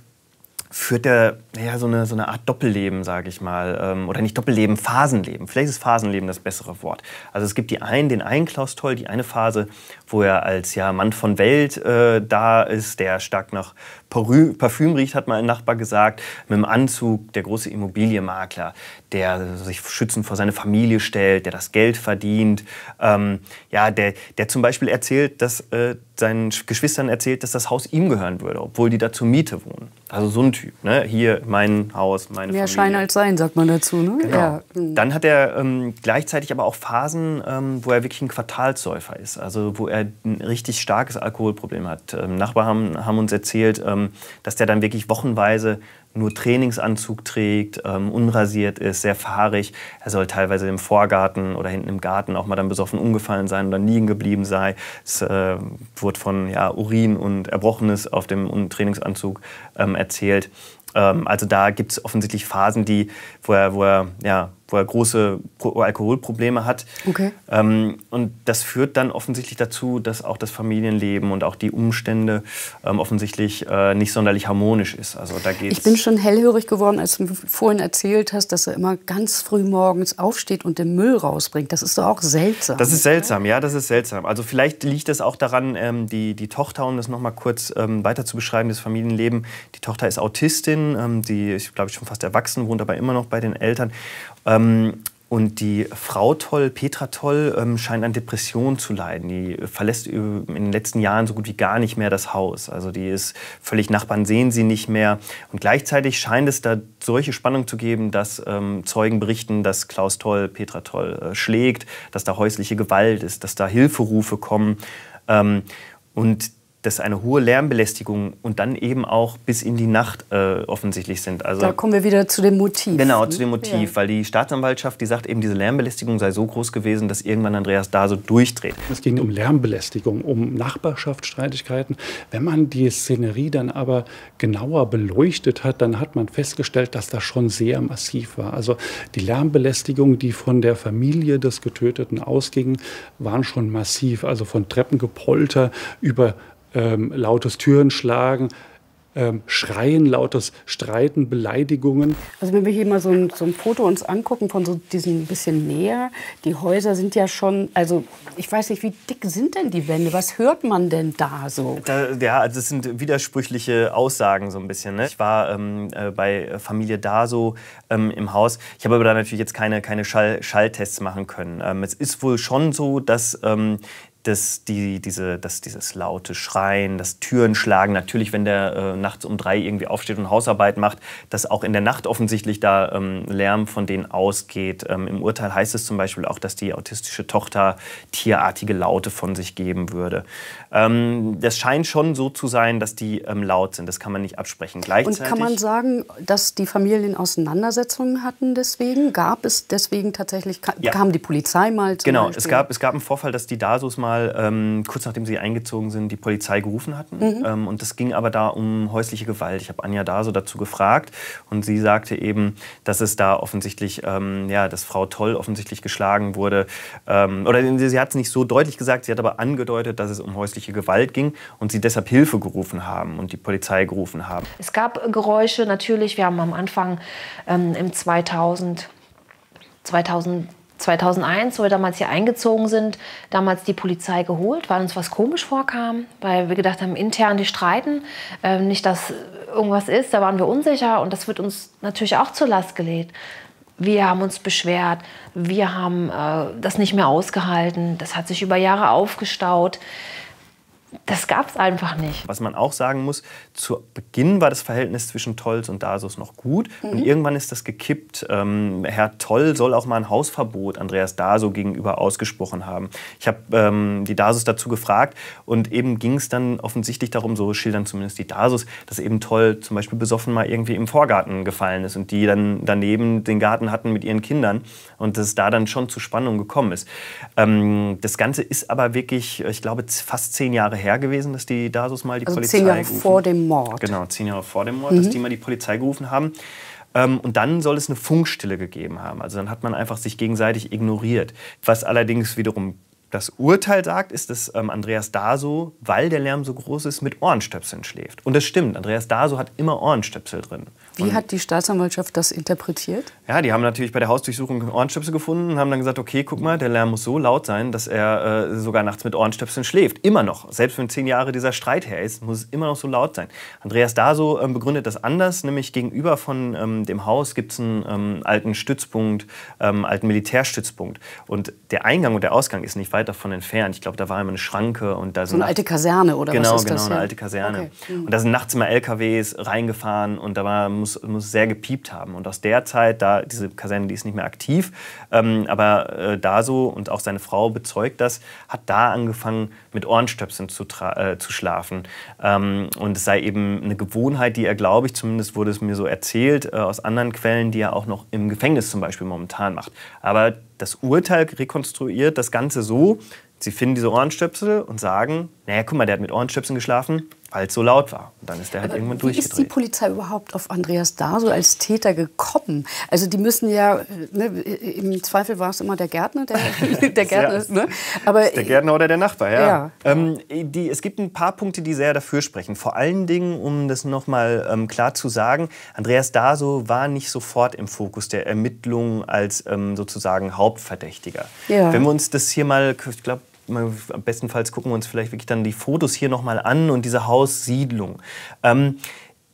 führt er ja, so, eine, so eine Art Doppelleben, sage ich mal. Ähm, oder nicht Doppelleben, Phasenleben. Vielleicht ist Phasenleben das bessere Wort. Also es gibt die einen, den einen Klaus Toll, die eine Phase, wo er als ja, Mann von Welt äh, da ist, der stark nach Parfüm riecht, hat mal ein Nachbar gesagt, mit dem Anzug, der große Immobilienmakler, der sich schützend vor seine Familie stellt, der das Geld verdient, ähm, ja, der, der zum Beispiel erzählt, dass äh, seinen Geschwistern erzählt, dass das Haus ihm gehören würde, obwohl die da zur Miete wohnen. Also so ein Typ, ne? hier mein Haus, meine Mehr Familie. Mehr Schein als Sein, sagt man dazu. Ne? Genau. Ja. Dann hat er ähm, gleichzeitig aber auch Phasen, ähm, wo er wirklich ein Quartalsäufer ist, also wo er ein richtig starkes Alkoholproblem hat. Ähm, Nachbarn haben, haben uns erzählt, ähm, dass der dann wirklich wochenweise nur Trainingsanzug trägt, ähm, unrasiert ist, sehr fahrig. Er soll teilweise im Vorgarten oder hinten im Garten auch mal dann besoffen umgefallen sein oder liegen geblieben sein. Es äh, wurde von ja, Urin und Erbrochenes auf dem Trainingsanzug ähm, erzählt. Ähm, also da gibt es offensichtlich Phasen, die, wo, er, wo, er, ja, wo er große Pro Alkoholprobleme hat. Okay. Ähm, und das führt dann offensichtlich dazu, dass auch das Familienleben und auch die Umstände ähm, offensichtlich äh, nicht sonderlich harmonisch ist. Also da geht's ich bin schon hellhörig geworden, als du vorhin erzählt hast, dass er immer ganz früh morgens aufsteht und den Müll rausbringt. Das ist doch auch seltsam. Das ist seltsam, ja, das ist seltsam. Also vielleicht liegt das auch daran, ähm, die, die Tochter, um das nochmal kurz ähm, weiter zu beschreiben, das Familienleben, die Tochter ist Autistin Kollegin, ähm, die, ist, glaube, ich, schon fast erwachsen, wohnt aber immer noch bei den Eltern. Ähm, und die Frau Toll, Petra Toll, ähm, scheint an Depressionen zu leiden. Die verlässt in den letzten Jahren so gut wie gar nicht mehr das Haus. Also die ist völlig Nachbarn sehen sie nicht mehr. Und gleichzeitig scheint es da solche Spannung zu geben, dass ähm, Zeugen berichten, dass Klaus Toll Petra Toll äh, schlägt, dass da häusliche Gewalt ist, dass da Hilferufe kommen. Ähm, und dass eine hohe Lärmbelästigung und dann eben auch bis in die Nacht äh, offensichtlich sind. Also, da kommen wir wieder zu dem Motiv. Genau, ne? zu dem Motiv, ja. weil die Staatsanwaltschaft, die sagt eben, diese Lärmbelästigung sei so groß gewesen, dass irgendwann Andreas da so durchdreht. Es ging um Lärmbelästigung, um Nachbarschaftsstreitigkeiten. Wenn man die Szenerie dann aber genauer beleuchtet hat, dann hat man festgestellt, dass das schon sehr massiv war. Also die Lärmbelästigung, die von der Familie des Getöteten ausging, waren schon massiv. Also von Treppengepolter über ähm, lautes Türen schlagen, ähm, Schreien, lautes Streiten, Beleidigungen. Also wenn wir hier mal so ein, so ein Foto uns angucken von so diesem bisschen näher, die Häuser sind ja schon, also ich weiß nicht, wie dick sind denn die Wände? Was hört man denn da so? Da, ja, also es sind widersprüchliche Aussagen so ein bisschen. Ne? Ich war ähm, äh, bei Familie Daso ähm, im Haus. Ich habe aber da natürlich jetzt keine, keine Schall, Schalltests machen können. Ähm, es ist wohl schon so, dass ähm, dass, die, diese, dass dieses laute Schreien, das Türenschlagen, natürlich, wenn der äh, nachts um drei irgendwie aufsteht und Hausarbeit macht, dass auch in der Nacht offensichtlich da ähm, Lärm von denen ausgeht. Ähm, Im Urteil heißt es zum Beispiel auch, dass die autistische Tochter tierartige Laute von sich geben würde. Ähm, das scheint schon so zu sein, dass die ähm, laut sind. Das kann man nicht absprechen. Gleichzeitig und kann man sagen, dass die Familien Auseinandersetzungen hatten deswegen? Gab es deswegen tatsächlich, kam ja. die Polizei mal? Genau, Beispiel? es gab, es gab einen Vorfall, dass die Dasus mal mal, ähm, kurz nachdem sie eingezogen sind, die Polizei gerufen hatten. Mhm. Ähm, und das ging aber da um häusliche Gewalt. Ich habe Anja da so dazu gefragt und sie sagte eben, dass es da offensichtlich, ähm, ja, dass Frau Toll offensichtlich geschlagen wurde. Ähm, oder sie, sie hat es nicht so deutlich gesagt, sie hat aber angedeutet, dass es um häusliche Gewalt ging und sie deshalb Hilfe gerufen haben und die Polizei gerufen haben. Es gab Geräusche natürlich. Wir haben am Anfang ähm, im 2000 2000 2001, wo wir damals hier eingezogen sind, damals die Polizei geholt, weil uns was komisch vorkam, weil wir gedacht haben, intern die streiten, äh, nicht, dass irgendwas ist, da waren wir unsicher und das wird uns natürlich auch zur Last gelegt. Wir haben uns beschwert, wir haben äh, das nicht mehr ausgehalten, das hat sich über Jahre aufgestaut das gab es einfach nicht. Was man auch sagen muss, zu Beginn war das Verhältnis zwischen Tolls und Dasos noch gut mhm. und irgendwann ist das gekippt. Ähm, Herr Toll soll auch mal ein Hausverbot Andreas Daso gegenüber ausgesprochen haben. Ich habe ähm, die Dasos dazu gefragt und eben ging es dann offensichtlich darum, so schildern zumindest die Dasos, dass eben Toll zum Beispiel besoffen mal irgendwie im Vorgarten gefallen ist und die dann daneben den Garten hatten mit ihren Kindern und dass es da dann schon zu Spannungen gekommen ist. Ähm, das Ganze ist aber wirklich, ich glaube, fast zehn Jahre her gewesen, dass die Dasus mal die also Polizei. Zehn Jahre gerufen, vor dem Mord. Genau, zehn Jahre vor dem Mord, mhm. dass die mal die Polizei gerufen haben. Ähm, und dann soll es eine Funkstille gegeben haben. Also dann hat man einfach sich gegenseitig ignoriert. Was allerdings wiederum das Urteil sagt, ist, dass ähm, Andreas Daso, weil der Lärm so groß ist, mit Ohrenstöpseln schläft. Und das stimmt, Andreas Daso hat immer Ohrenstöpsel drin. Wie und hat die Staatsanwaltschaft das interpretiert? Ja, die haben natürlich bei der Hausdurchsuchung Ohrenstöpsel gefunden und haben dann gesagt, okay, guck mal, der Lärm muss so laut sein, dass er äh, sogar nachts mit Ohrenstöpseln schläft. Immer noch. Selbst wenn zehn Jahre dieser Streit her ist, muss es immer noch so laut sein. Andreas Daso ähm, begründet das anders, nämlich gegenüber von ähm, dem Haus gibt es einen ähm, alten Stützpunkt, ähm, alten Militärstützpunkt. Und der Eingang und der Ausgang ist nicht weit davon entfernt. Ich glaube, da war immer eine Schranke und da sind... So eine alte Kaserne oder genau, was ist genau, das? Genau, eine alte Kaserne. Okay. Und da sind nachts immer LKWs reingefahren und da war, muss muss, muss sehr gepiept haben. Und aus der Zeit, da diese Kaserne, die ist nicht mehr aktiv, ähm, aber äh, da so und auch seine Frau bezeugt das, hat da angefangen mit Ohrenstöpseln zu, äh, zu schlafen. Ähm, und es sei eben eine Gewohnheit, die er, glaube ich, zumindest wurde es mir so erzählt, äh, aus anderen Quellen, die er auch noch im Gefängnis zum Beispiel momentan macht. Aber das Urteil rekonstruiert das Ganze so, Sie finden diese Ohrenstöpsel und sagen, naja, guck mal, der hat mit Ohrenstöpseln geschlafen, weil es so laut war. Und dann ist der halt Aber irgendwann durchgedreht. Wie ist die Polizei überhaupt auf Andreas da so als Täter gekommen? Also die müssen ja, ne, im Zweifel war es immer der Gärtner, der, der Gärtner ist, ne? Aber der Gärtner oder der Nachbar, ja. ja. Ähm, die, es gibt ein paar Punkte, die sehr dafür sprechen. Vor allen Dingen, um das nochmal ähm, klar zu sagen, Andreas Daso war nicht sofort im Fokus der Ermittlungen als ähm, sozusagen Hauptverdächtiger. Ja. Wenn wir uns das hier mal, ich glaube, am bestenfalls gucken wir uns vielleicht wirklich dann die Fotos hier nochmal an und diese Haussiedlung. Ähm,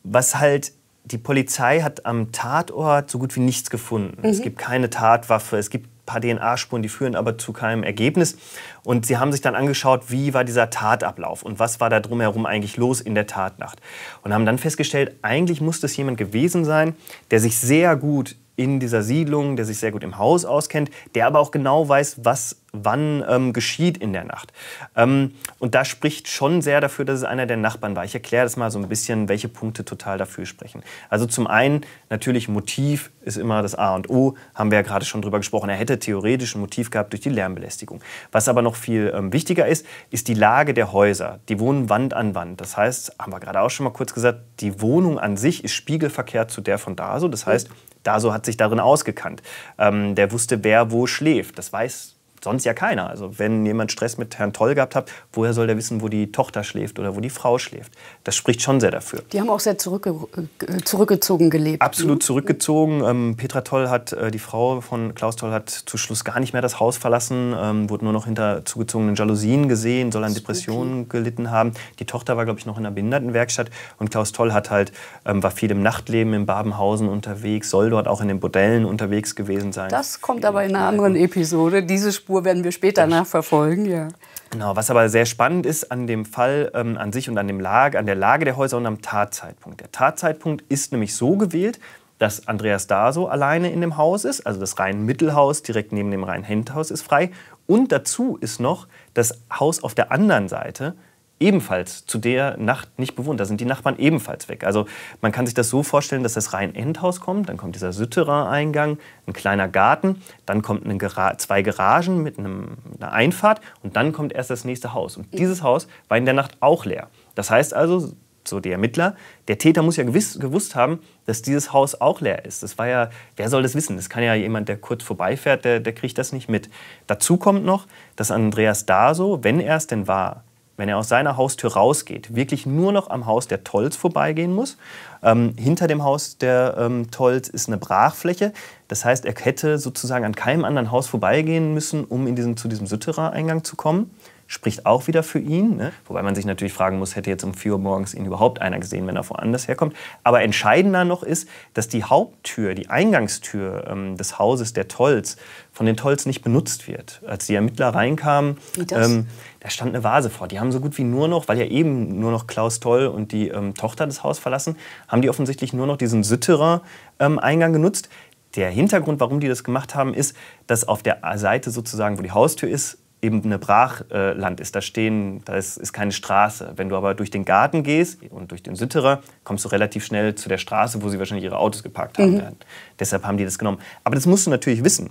was halt die Polizei hat am Tatort so gut wie nichts gefunden. Mhm. Es gibt keine Tatwaffe, es gibt ein paar DNA-Spuren, die führen aber zu keinem Ergebnis. Und sie haben sich dann angeschaut, wie war dieser Tatablauf und was war da drumherum eigentlich los in der Tatnacht. Und haben dann festgestellt, eigentlich muss das jemand gewesen sein, der sich sehr gut in dieser Siedlung, der sich sehr gut im Haus auskennt, der aber auch genau weiß, was wann ähm, geschieht in der Nacht. Ähm, und da spricht schon sehr dafür, dass es einer der Nachbarn war. Ich erkläre das mal so ein bisschen, welche Punkte total dafür sprechen. Also zum einen natürlich Motiv ist immer das A und O, haben wir ja gerade schon drüber gesprochen. Er hätte theoretisch ein Motiv gehabt durch die Lärmbelästigung. Was aber noch viel ähm, wichtiger ist, ist die Lage der Häuser. Die wohnen Wand an Wand. Das heißt, haben wir gerade auch schon mal kurz gesagt, die Wohnung an sich ist spiegelverkehrt zu der von da so. Das heißt, Daso hat sich darin ausgekannt. Ähm, der wusste, wer wo schläft. Das weiß sonst ja keiner. Also wenn jemand Stress mit Herrn Toll gehabt hat, woher soll der wissen, wo die Tochter schläft oder wo die Frau schläft? Das spricht schon sehr dafür. Die haben auch sehr zurückge äh, zurückgezogen gelebt. Absolut ne? zurückgezogen. Ähm, Petra Toll hat, äh, die Frau von Klaus Toll hat zu Schluss gar nicht mehr das Haus verlassen, ähm, wurde nur noch hinter zugezogenen Jalousien gesehen, soll an Depressionen gelitten haben. Die Tochter war, glaube ich, noch in einer Behindertenwerkstatt und Klaus Toll hat halt, ähm, war viel im Nachtleben in Babenhausen unterwegs, soll dort auch in den Bordellen unterwegs gewesen sein. Das kommt aber in einer anderen Episode, diese Spur Spur werden wir später nachverfolgen, ja. Genau, was aber sehr spannend ist an dem Fall ähm, an sich und an, dem Lage, an der Lage der Häuser und am Tatzeitpunkt. Der Tatzeitpunkt ist nämlich so gewählt, dass Andreas Daso alleine in dem Haus ist, also das Rhein-Mittelhaus direkt neben dem Rhein-Hent-Haus ist frei. Und dazu ist noch das Haus auf der anderen Seite ebenfalls zu der Nacht nicht bewohnt. Da sind die Nachbarn ebenfalls weg. Also man kann sich das so vorstellen, dass das Rhein-Endhaus kommt, dann kommt dieser Sütterer-Eingang, ein kleiner Garten, dann kommt Gara zwei Garagen mit einem, einer Einfahrt und dann kommt erst das nächste Haus. Und dieses Haus war in der Nacht auch leer. Das heißt also, so die Ermittler, der Täter muss ja gewiss, gewusst haben, dass dieses Haus auch leer ist. Das war ja, wer soll das wissen? Das kann ja jemand, der kurz vorbeifährt, der, der kriegt das nicht mit. Dazu kommt noch, dass Andreas da so, wenn er es denn war, wenn er aus seiner Haustür rausgeht, wirklich nur noch am Haus der Tolls vorbeigehen muss. Ähm, hinter dem Haus der ähm, Tolls ist eine Brachfläche. Das heißt, er hätte sozusagen an keinem anderen Haus vorbeigehen müssen, um in diesen, zu diesem Sütterer-Eingang zu kommen spricht auch wieder für ihn. Ne? Wobei man sich natürlich fragen muss, hätte jetzt um 4 Uhr morgens ihn überhaupt einer gesehen, wenn er woanders herkommt. Aber entscheidender noch ist, dass die Haupttür, die Eingangstür ähm, des Hauses der Tolls von den Tolls nicht benutzt wird. Als die Ermittler reinkamen, ähm, da stand eine Vase vor. Die haben so gut wie nur noch, weil ja eben nur noch Klaus Toll und die ähm, Tochter das Haus verlassen, haben die offensichtlich nur noch diesen Sütterer ähm, Eingang genutzt. Der Hintergrund, warum die das gemacht haben, ist, dass auf der Seite sozusagen, wo die Haustür ist, eben eine Brachland ist. Da stehen, da ist, ist, keine Straße. Wenn du aber durch den Garten gehst und durch den Sütterer, kommst du relativ schnell zu der Straße, wo sie wahrscheinlich ihre Autos geparkt haben mhm. werden. Deshalb haben die das genommen. Aber das musst du natürlich wissen.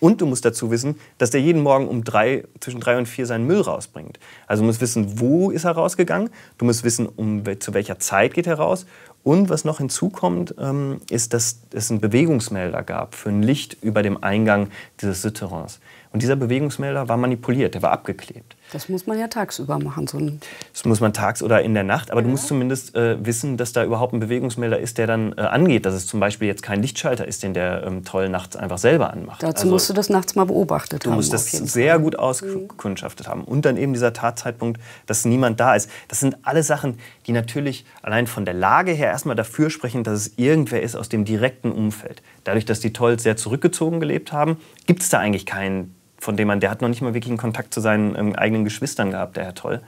Und du musst dazu wissen, dass der jeden Morgen um drei, zwischen drei und vier seinen Müll rausbringt. Also du musst wissen, wo ist er rausgegangen, du musst wissen, um, zu welcher Zeit geht er raus und was noch hinzukommt, ähm, ist, dass es einen Bewegungsmelder gab für ein Licht über dem Eingang dieses Souterrains. Und dieser Bewegungsmelder war manipuliert, der war abgeklebt. Das muss man ja tagsüber machen. So das muss man tags oder in der Nacht. Aber ja. du musst zumindest äh, wissen, dass da überhaupt ein Bewegungsmelder ist, der dann äh, angeht. Dass es zum Beispiel jetzt kein Lichtschalter ist, den der ähm, Troll nachts einfach selber anmacht. Dazu also, musst du das nachts mal beobachtet du haben. Du musst das sehr Fall. gut ausgekundschaftet mhm. haben. Und dann eben dieser Tatzeitpunkt, dass niemand da ist. Das sind alle Sachen, die natürlich allein von der Lage her erstmal dafür sprechen, dass es irgendwer ist aus dem direkten Umfeld. Dadurch, dass die Tolls sehr zurückgezogen gelebt haben, gibt es da eigentlich keinen, von dem man, der hat noch nicht mal wirklich einen Kontakt zu seinen ähm, eigenen Geschwistern gehabt, der Herr Toll.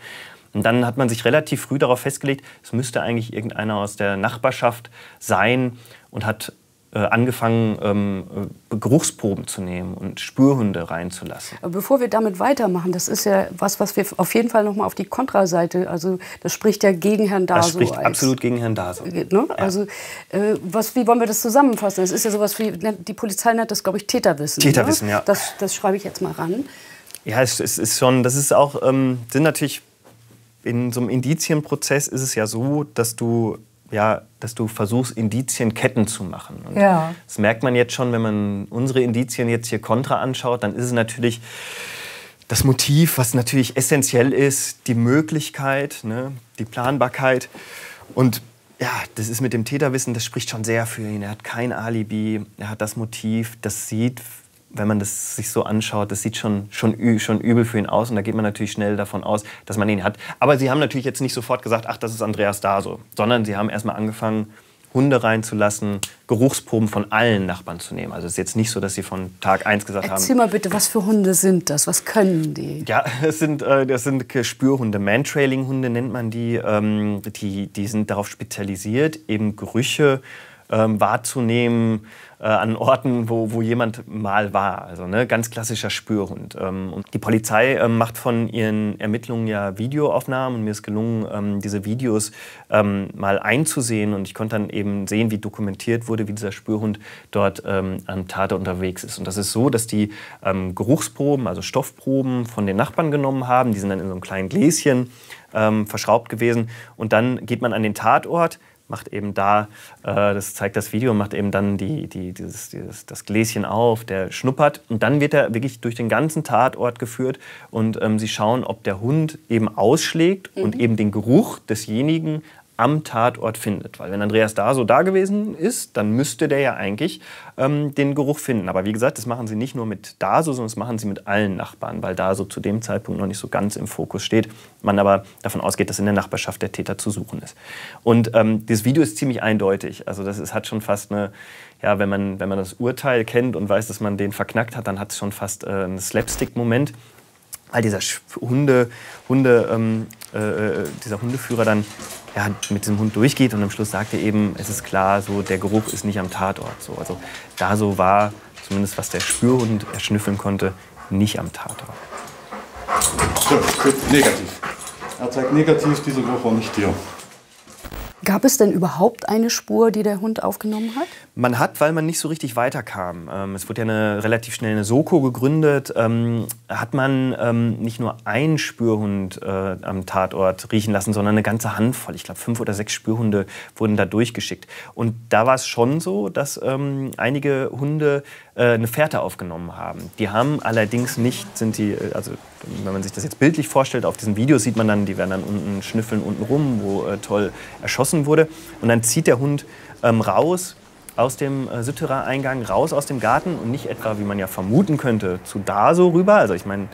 Und dann hat man sich relativ früh darauf festgelegt, es müsste eigentlich irgendeiner aus der Nachbarschaft sein und hat äh, angefangen, ähm, äh, Geruchsproben zu nehmen und Spürhunde reinzulassen. Bevor wir damit weitermachen, das ist ja was, was wir auf jeden Fall nochmal auf die Kontraseite, also das spricht ja gegen Herrn Daso. Das spricht als, absolut gegen Herrn Daso. Äh, ne? Also, äh, was, wie wollen wir das zusammenfassen? Das ist ja sowas wie, ne, die Polizei nennt das, glaube ich, Täterwissen. Täterwissen, ne? ja. Das, das schreibe ich jetzt mal ran. Ja, es, es ist schon, das ist auch, ähm, sind natürlich, in so einem Indizienprozess ist es ja so, dass du ja, dass du versuchst, Indizienketten zu machen. Und ja. Das merkt man jetzt schon, wenn man unsere Indizien jetzt hier kontra anschaut, dann ist es natürlich das Motiv, was natürlich essentiell ist, die Möglichkeit, ne, die Planbarkeit. Und ja, das ist mit dem Täterwissen, das spricht schon sehr für ihn. Er hat kein Alibi, er hat das Motiv, das sieht wenn man das sich so anschaut, das sieht schon, schon, schon übel für ihn aus. Und da geht man natürlich schnell davon aus, dass man ihn hat. Aber sie haben natürlich jetzt nicht sofort gesagt, ach, das ist Andreas Daso, sondern sie haben erstmal angefangen, Hunde reinzulassen, Geruchsproben von allen Nachbarn zu nehmen. Also es ist jetzt nicht so, dass sie von Tag 1 gesagt Erzähl haben. Erzähl mal bitte, was für Hunde sind das? Was können die? Ja, äh, das sind, das sind Spürhunde, Mantrailing-Hunde nennt man die. Ähm, die. Die sind darauf spezialisiert, eben Gerüche äh, ähm, wahrzunehmen äh, an Orten, wo, wo jemand mal war. Also ne, ganz klassischer Spürhund. Ähm, und die Polizei ähm, macht von ihren Ermittlungen ja Videoaufnahmen und mir ist gelungen, ähm, diese Videos ähm, mal einzusehen und ich konnte dann eben sehen, wie dokumentiert wurde, wie dieser Spürhund dort ähm, an Tate unterwegs ist. Und das ist so, dass die Geruchsproben, also Stoffproben von den Nachbarn genommen haben. Die sind dann in so einem kleinen Gläschen verschraubt gewesen. Und dann geht man an den Tatort, macht eben da, äh, das zeigt das Video, macht eben dann die, die, dieses, dieses, das Gläschen auf, der schnuppert und dann wird er wirklich durch den ganzen Tatort geführt und ähm, sie schauen, ob der Hund eben ausschlägt mhm. und eben den Geruch desjenigen am Tatort findet. Weil wenn Andreas da so da gewesen ist, dann müsste der ja eigentlich ähm, den Geruch finden. Aber wie gesagt, das machen sie nicht nur mit Daso, sondern das machen sie mit allen Nachbarn, weil Daso zu dem Zeitpunkt noch nicht so ganz im Fokus steht. Man aber davon ausgeht, dass in der Nachbarschaft der Täter zu suchen ist. Und ähm, das Video ist ziemlich eindeutig. Also das ist, hat schon fast eine, ja, wenn man, wenn man das Urteil kennt und weiß, dass man den verknackt hat, dann hat es schon fast äh, einen Slapstick-Moment all dieser Hunde, Hunde ähm, äh, äh, dieser Hundeführer dann ja, mit diesem Hund durchgeht und am Schluss sagt er eben, es ist klar, so der Geruch ist nicht am Tatort. So. Also da so war, zumindest was der Spürhund erschnüffeln konnte, nicht am Tatort. So, negativ. Er zeigt negativ diese Woche nicht dir. Gab es denn überhaupt eine Spur, die der Hund aufgenommen hat? Man hat, weil man nicht so richtig weiterkam. Ähm, es wurde ja eine, relativ schnell eine Soko gegründet. Ähm, hat man ähm, nicht nur einen Spürhund äh, am Tatort riechen lassen, sondern eine ganze Handvoll. Ich glaube, fünf oder sechs Spürhunde wurden da durchgeschickt. Und da war es schon so, dass ähm, einige Hunde äh, eine Fährte aufgenommen haben. Die haben allerdings nicht, sind die, äh, also wenn man sich das jetzt bildlich vorstellt, auf diesen Videos sieht man dann, die werden dann unten schnüffeln unten rum, wo äh, toll erschossen wurde. Und dann zieht der Hund ähm, raus aus dem äh, Sütterer-Eingang, raus aus dem Garten und nicht etwa, wie man ja vermuten könnte, zu Daso rüber. Also ich meine,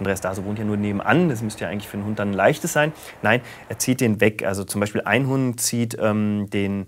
Andreas Daso wohnt ja nur nebenan, das müsste ja eigentlich für einen Hund dann ein leichtes sein. Nein, er zieht den weg. Also zum Beispiel ein Hund zieht ähm, den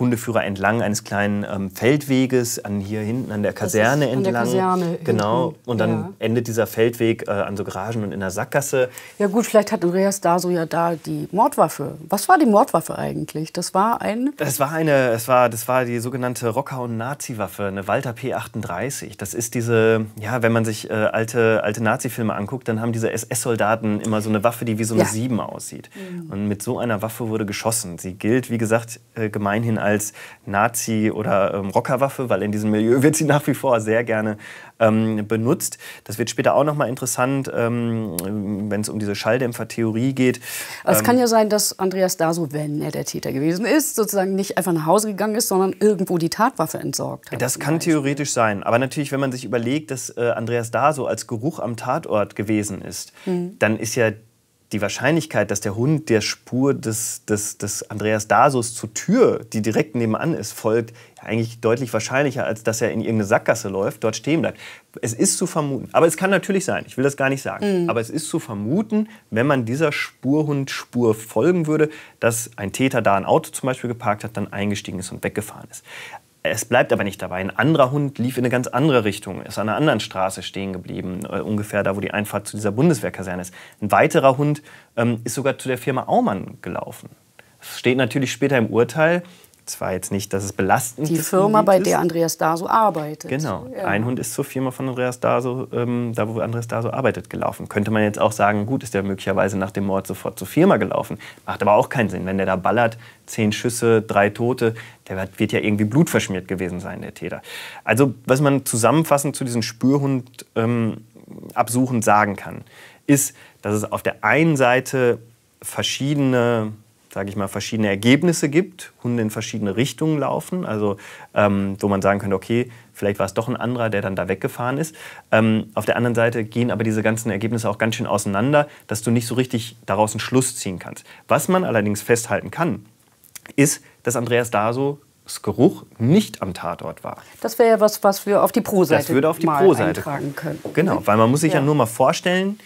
Hundeführer entlang eines kleinen ähm, Feldweges, an hier hinten an der Kaserne an entlang. Der Kaserne genau. Hinten. Und dann ja. endet dieser Feldweg äh, an so Garagen und in der Sackgasse. Ja gut, vielleicht hat Andreas da so ja da die Mordwaffe. Was war die Mordwaffe eigentlich? Das war ein. Das war eine, das war, das war die sogenannte Rocker- und Nazi-Waffe, eine Walter P38. Das ist diese, ja, wenn man sich äh, alte, alte Nazi-Filme anguckt, dann haben diese SS-Soldaten immer so eine Waffe, die wie so eine ja. Sieben aussieht. Mhm. Und mit so einer Waffe wurde geschossen. Sie gilt, wie gesagt, äh, gemeinhin als Nazi- oder ähm, Rockerwaffe, weil in diesem Milieu wird sie nach wie vor sehr gerne ähm, benutzt. Das wird später auch nochmal interessant, ähm, wenn es um diese Schalldämpfer-Theorie geht. Also es ähm, kann ja sein, dass Andreas Daso, wenn er der Täter gewesen ist, sozusagen nicht einfach nach Hause gegangen ist, sondern irgendwo die Tatwaffe entsorgt hat. Das kann theoretisch sein. Aber natürlich, wenn man sich überlegt, dass äh, Andreas Daso als Geruch am Tatort gewesen ist, mhm. dann ist ja die Wahrscheinlichkeit, dass der Hund der Spur des, des, des Andreas Dasus zur Tür, die direkt nebenan ist, folgt, ja, eigentlich deutlich wahrscheinlicher, als dass er in irgendeine Sackgasse läuft, dort stehen bleibt. Es ist zu vermuten, aber es kann natürlich sein, ich will das gar nicht sagen, mhm. aber es ist zu vermuten, wenn man dieser Spurhundspur folgen würde, dass ein Täter da ein Auto zum Beispiel geparkt hat, dann eingestiegen ist und weggefahren ist. Es bleibt aber nicht dabei. Ein anderer Hund lief in eine ganz andere Richtung, ist an einer anderen Straße stehen geblieben, äh, ungefähr da, wo die Einfahrt zu dieser Bundeswehrkaserne ist. Ein weiterer Hund ähm, ist sogar zu der Firma Aumann gelaufen. Das steht natürlich später im Urteil zwar jetzt nicht, dass es belastend ist. Die Firma, bei der Andreas Daso arbeitet. Genau. Ja. Ein Hund ist zur Firma von Andreas Daso, ähm, da wo Andreas Daso arbeitet, gelaufen. Könnte man jetzt auch sagen, gut, ist der möglicherweise nach dem Mord sofort zur Firma gelaufen. Macht aber auch keinen Sinn. Wenn der da ballert, zehn Schüsse, drei Tote, der wird ja irgendwie blutverschmiert gewesen sein, der Täter. Also, was man zusammenfassend zu diesem Spürhund ähm, absuchend sagen kann, ist, dass es auf der einen Seite verschiedene sage ich mal, verschiedene Ergebnisse gibt, Hunde in verschiedene Richtungen laufen, also ähm, wo man sagen könnte, okay, vielleicht war es doch ein anderer, der dann da weggefahren ist. Ähm, auf der anderen Seite gehen aber diese ganzen Ergebnisse auch ganz schön auseinander, dass du nicht so richtig daraus einen Schluss ziehen kannst. Was man allerdings festhalten kann, ist, dass Andreas Daso Geruch nicht am Tatort war. Das wäre ja was, was wir auf die Pro-Seite Das würde auf die Pro-Seite können. Genau, weil man muss sich ja. ja nur mal vorstellen,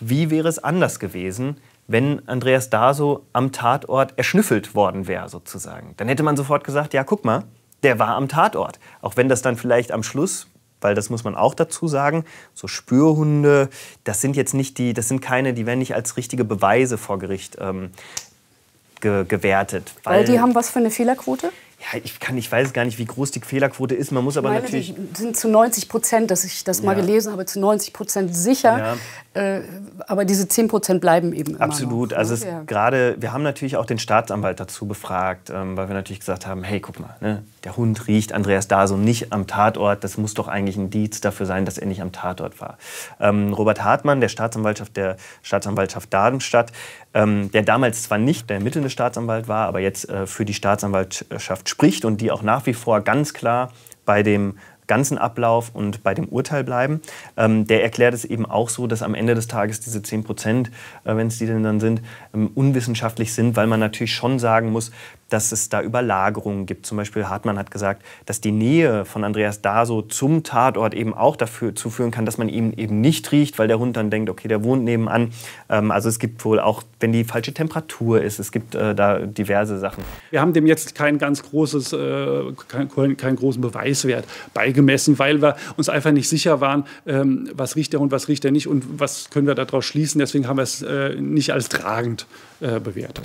wie wäre es anders gewesen, wenn Andreas Daso am Tatort erschnüffelt worden wäre, sozusagen. Dann hätte man sofort gesagt, ja, guck mal, der war am Tatort. Auch wenn das dann vielleicht am Schluss, weil das muss man auch dazu sagen, so Spürhunde, das sind jetzt nicht die, das sind keine, die werden nicht als richtige Beweise vor Gericht ähm, ge gewertet. Weil, weil die haben was für eine Fehlerquote? ja, ich, kann, ich weiß gar nicht, wie groß die Fehlerquote ist. Man muss aber meine, natürlich. sind zu 90 Prozent, dass ich das mal ja. gelesen habe, zu 90 Prozent sicher. Ja. Äh, aber diese 10 Prozent bleiben eben Absolut. Noch, also ne? gerade, wir haben natürlich auch den Staatsanwalt dazu befragt, ähm, weil wir natürlich gesagt haben: hey, guck mal, ne, der Hund riecht Andreas Daso nicht am Tatort. Das muss doch eigentlich ein Indiz dafür sein, dass er nicht am Tatort war. Ähm, Robert Hartmann, der Staatsanwaltschaft der Staatsanwaltschaft Darmstadt, ähm, der damals zwar nicht der ermittelnde Staatsanwalt war, aber jetzt äh, für die Staatsanwaltschaft spricht und die auch nach wie vor ganz klar bei dem ganzen Ablauf und bei dem Urteil bleiben. Ähm, der erklärt es eben auch so, dass am Ende des Tages diese 10 Prozent, äh, wenn es die denn dann sind, ähm, unwissenschaftlich sind, weil man natürlich schon sagen muss, dass es da Überlagerungen gibt. Zum Beispiel Hartmann hat gesagt, dass die Nähe von Andreas Daso zum Tatort eben auch dafür zu führen kann, dass man ihm eben nicht riecht, weil der Hund dann denkt, okay, der wohnt nebenan. Ähm, also es gibt wohl auch, wenn die falsche Temperatur ist, es gibt äh, da diverse Sachen. Wir haben dem jetzt kein ganz großes, äh, keinen großen Beweiswert beigemessen, weil wir uns einfach nicht sicher waren, ähm, was riecht der Hund, was riecht er nicht und was können wir daraus schließen. Deswegen haben wir es äh, nicht als tragend äh, bewertet.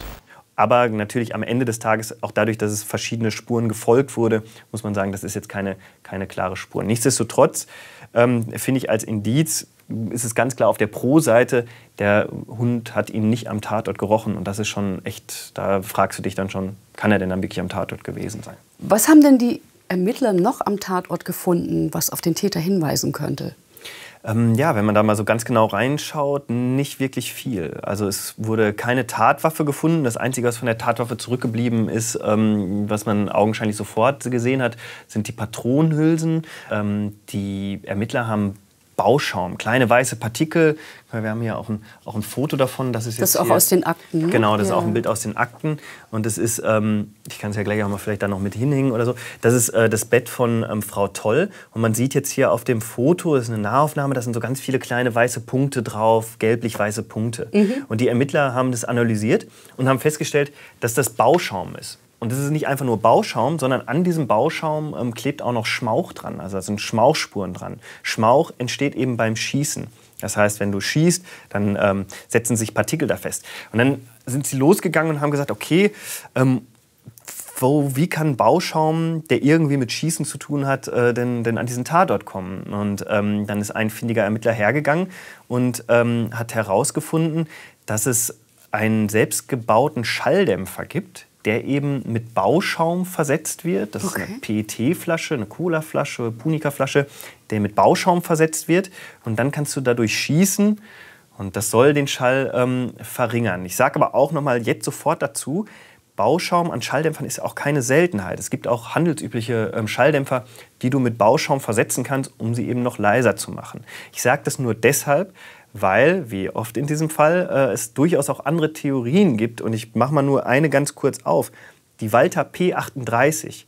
Aber natürlich am Ende des Tages, auch dadurch, dass es verschiedene Spuren gefolgt wurde, muss man sagen, das ist jetzt keine, keine klare Spur. Nichtsdestotrotz ähm, finde ich als Indiz ist es ganz klar auf der Pro-Seite, der Hund hat ihn nicht am Tatort gerochen. Und das ist schon echt, da fragst du dich dann schon, kann er denn dann wirklich am Tatort gewesen sein? Was haben denn die Ermittler noch am Tatort gefunden, was auf den Täter hinweisen könnte? Ähm, ja, wenn man da mal so ganz genau reinschaut, nicht wirklich viel. Also es wurde keine Tatwaffe gefunden. Das Einzige, was von der Tatwaffe zurückgeblieben ist, ähm, was man augenscheinlich sofort gesehen hat, sind die Patronenhülsen. Ähm, die Ermittler haben Bauschaum, kleine weiße Partikel. Wir haben hier auch ein, auch ein Foto davon. Das ist, jetzt das ist auch hier. aus den Akten. Ne? Genau, das ja. ist auch ein Bild aus den Akten. Und das ist, ähm, ich kann es ja gleich auch mal vielleicht da noch mit hinhängen oder so. Das ist äh, das Bett von ähm, Frau Toll. Und man sieht jetzt hier auf dem Foto, das ist eine Nahaufnahme, da sind so ganz viele kleine weiße Punkte drauf, gelblich-weiße Punkte. Mhm. Und die Ermittler haben das analysiert und haben festgestellt, dass das Bauschaum ist. Und das ist nicht einfach nur Bauschaum, sondern an diesem Bauschaum ähm, klebt auch noch Schmauch dran. Also da sind Schmauchspuren dran. Schmauch entsteht eben beim Schießen. Das heißt, wenn du schießt, dann ähm, setzen sich Partikel da fest. Und dann sind sie losgegangen und haben gesagt, okay, ähm, wo, wie kann Bauschaum, der irgendwie mit Schießen zu tun hat, äh, denn, denn an diesen Tatort kommen? Und ähm, dann ist ein findiger Ermittler hergegangen und ähm, hat herausgefunden, dass es einen selbstgebauten Schalldämpfer gibt, der eben mit Bauschaum versetzt wird. Das okay. ist eine PET-Flasche, eine Cola-Flasche, Punika-Flasche, der mit Bauschaum versetzt wird. Und dann kannst du dadurch schießen. Und das soll den Schall ähm, verringern. Ich sage aber auch nochmal jetzt sofort dazu, Bauschaum an Schalldämpfern ist auch keine Seltenheit. Es gibt auch handelsübliche ähm, Schalldämpfer, die du mit Bauschaum versetzen kannst, um sie eben noch leiser zu machen. Ich sage das nur deshalb, weil, wie oft in diesem Fall, äh, es durchaus auch andere Theorien gibt. Und ich mache mal nur eine ganz kurz auf. Die Walter P38,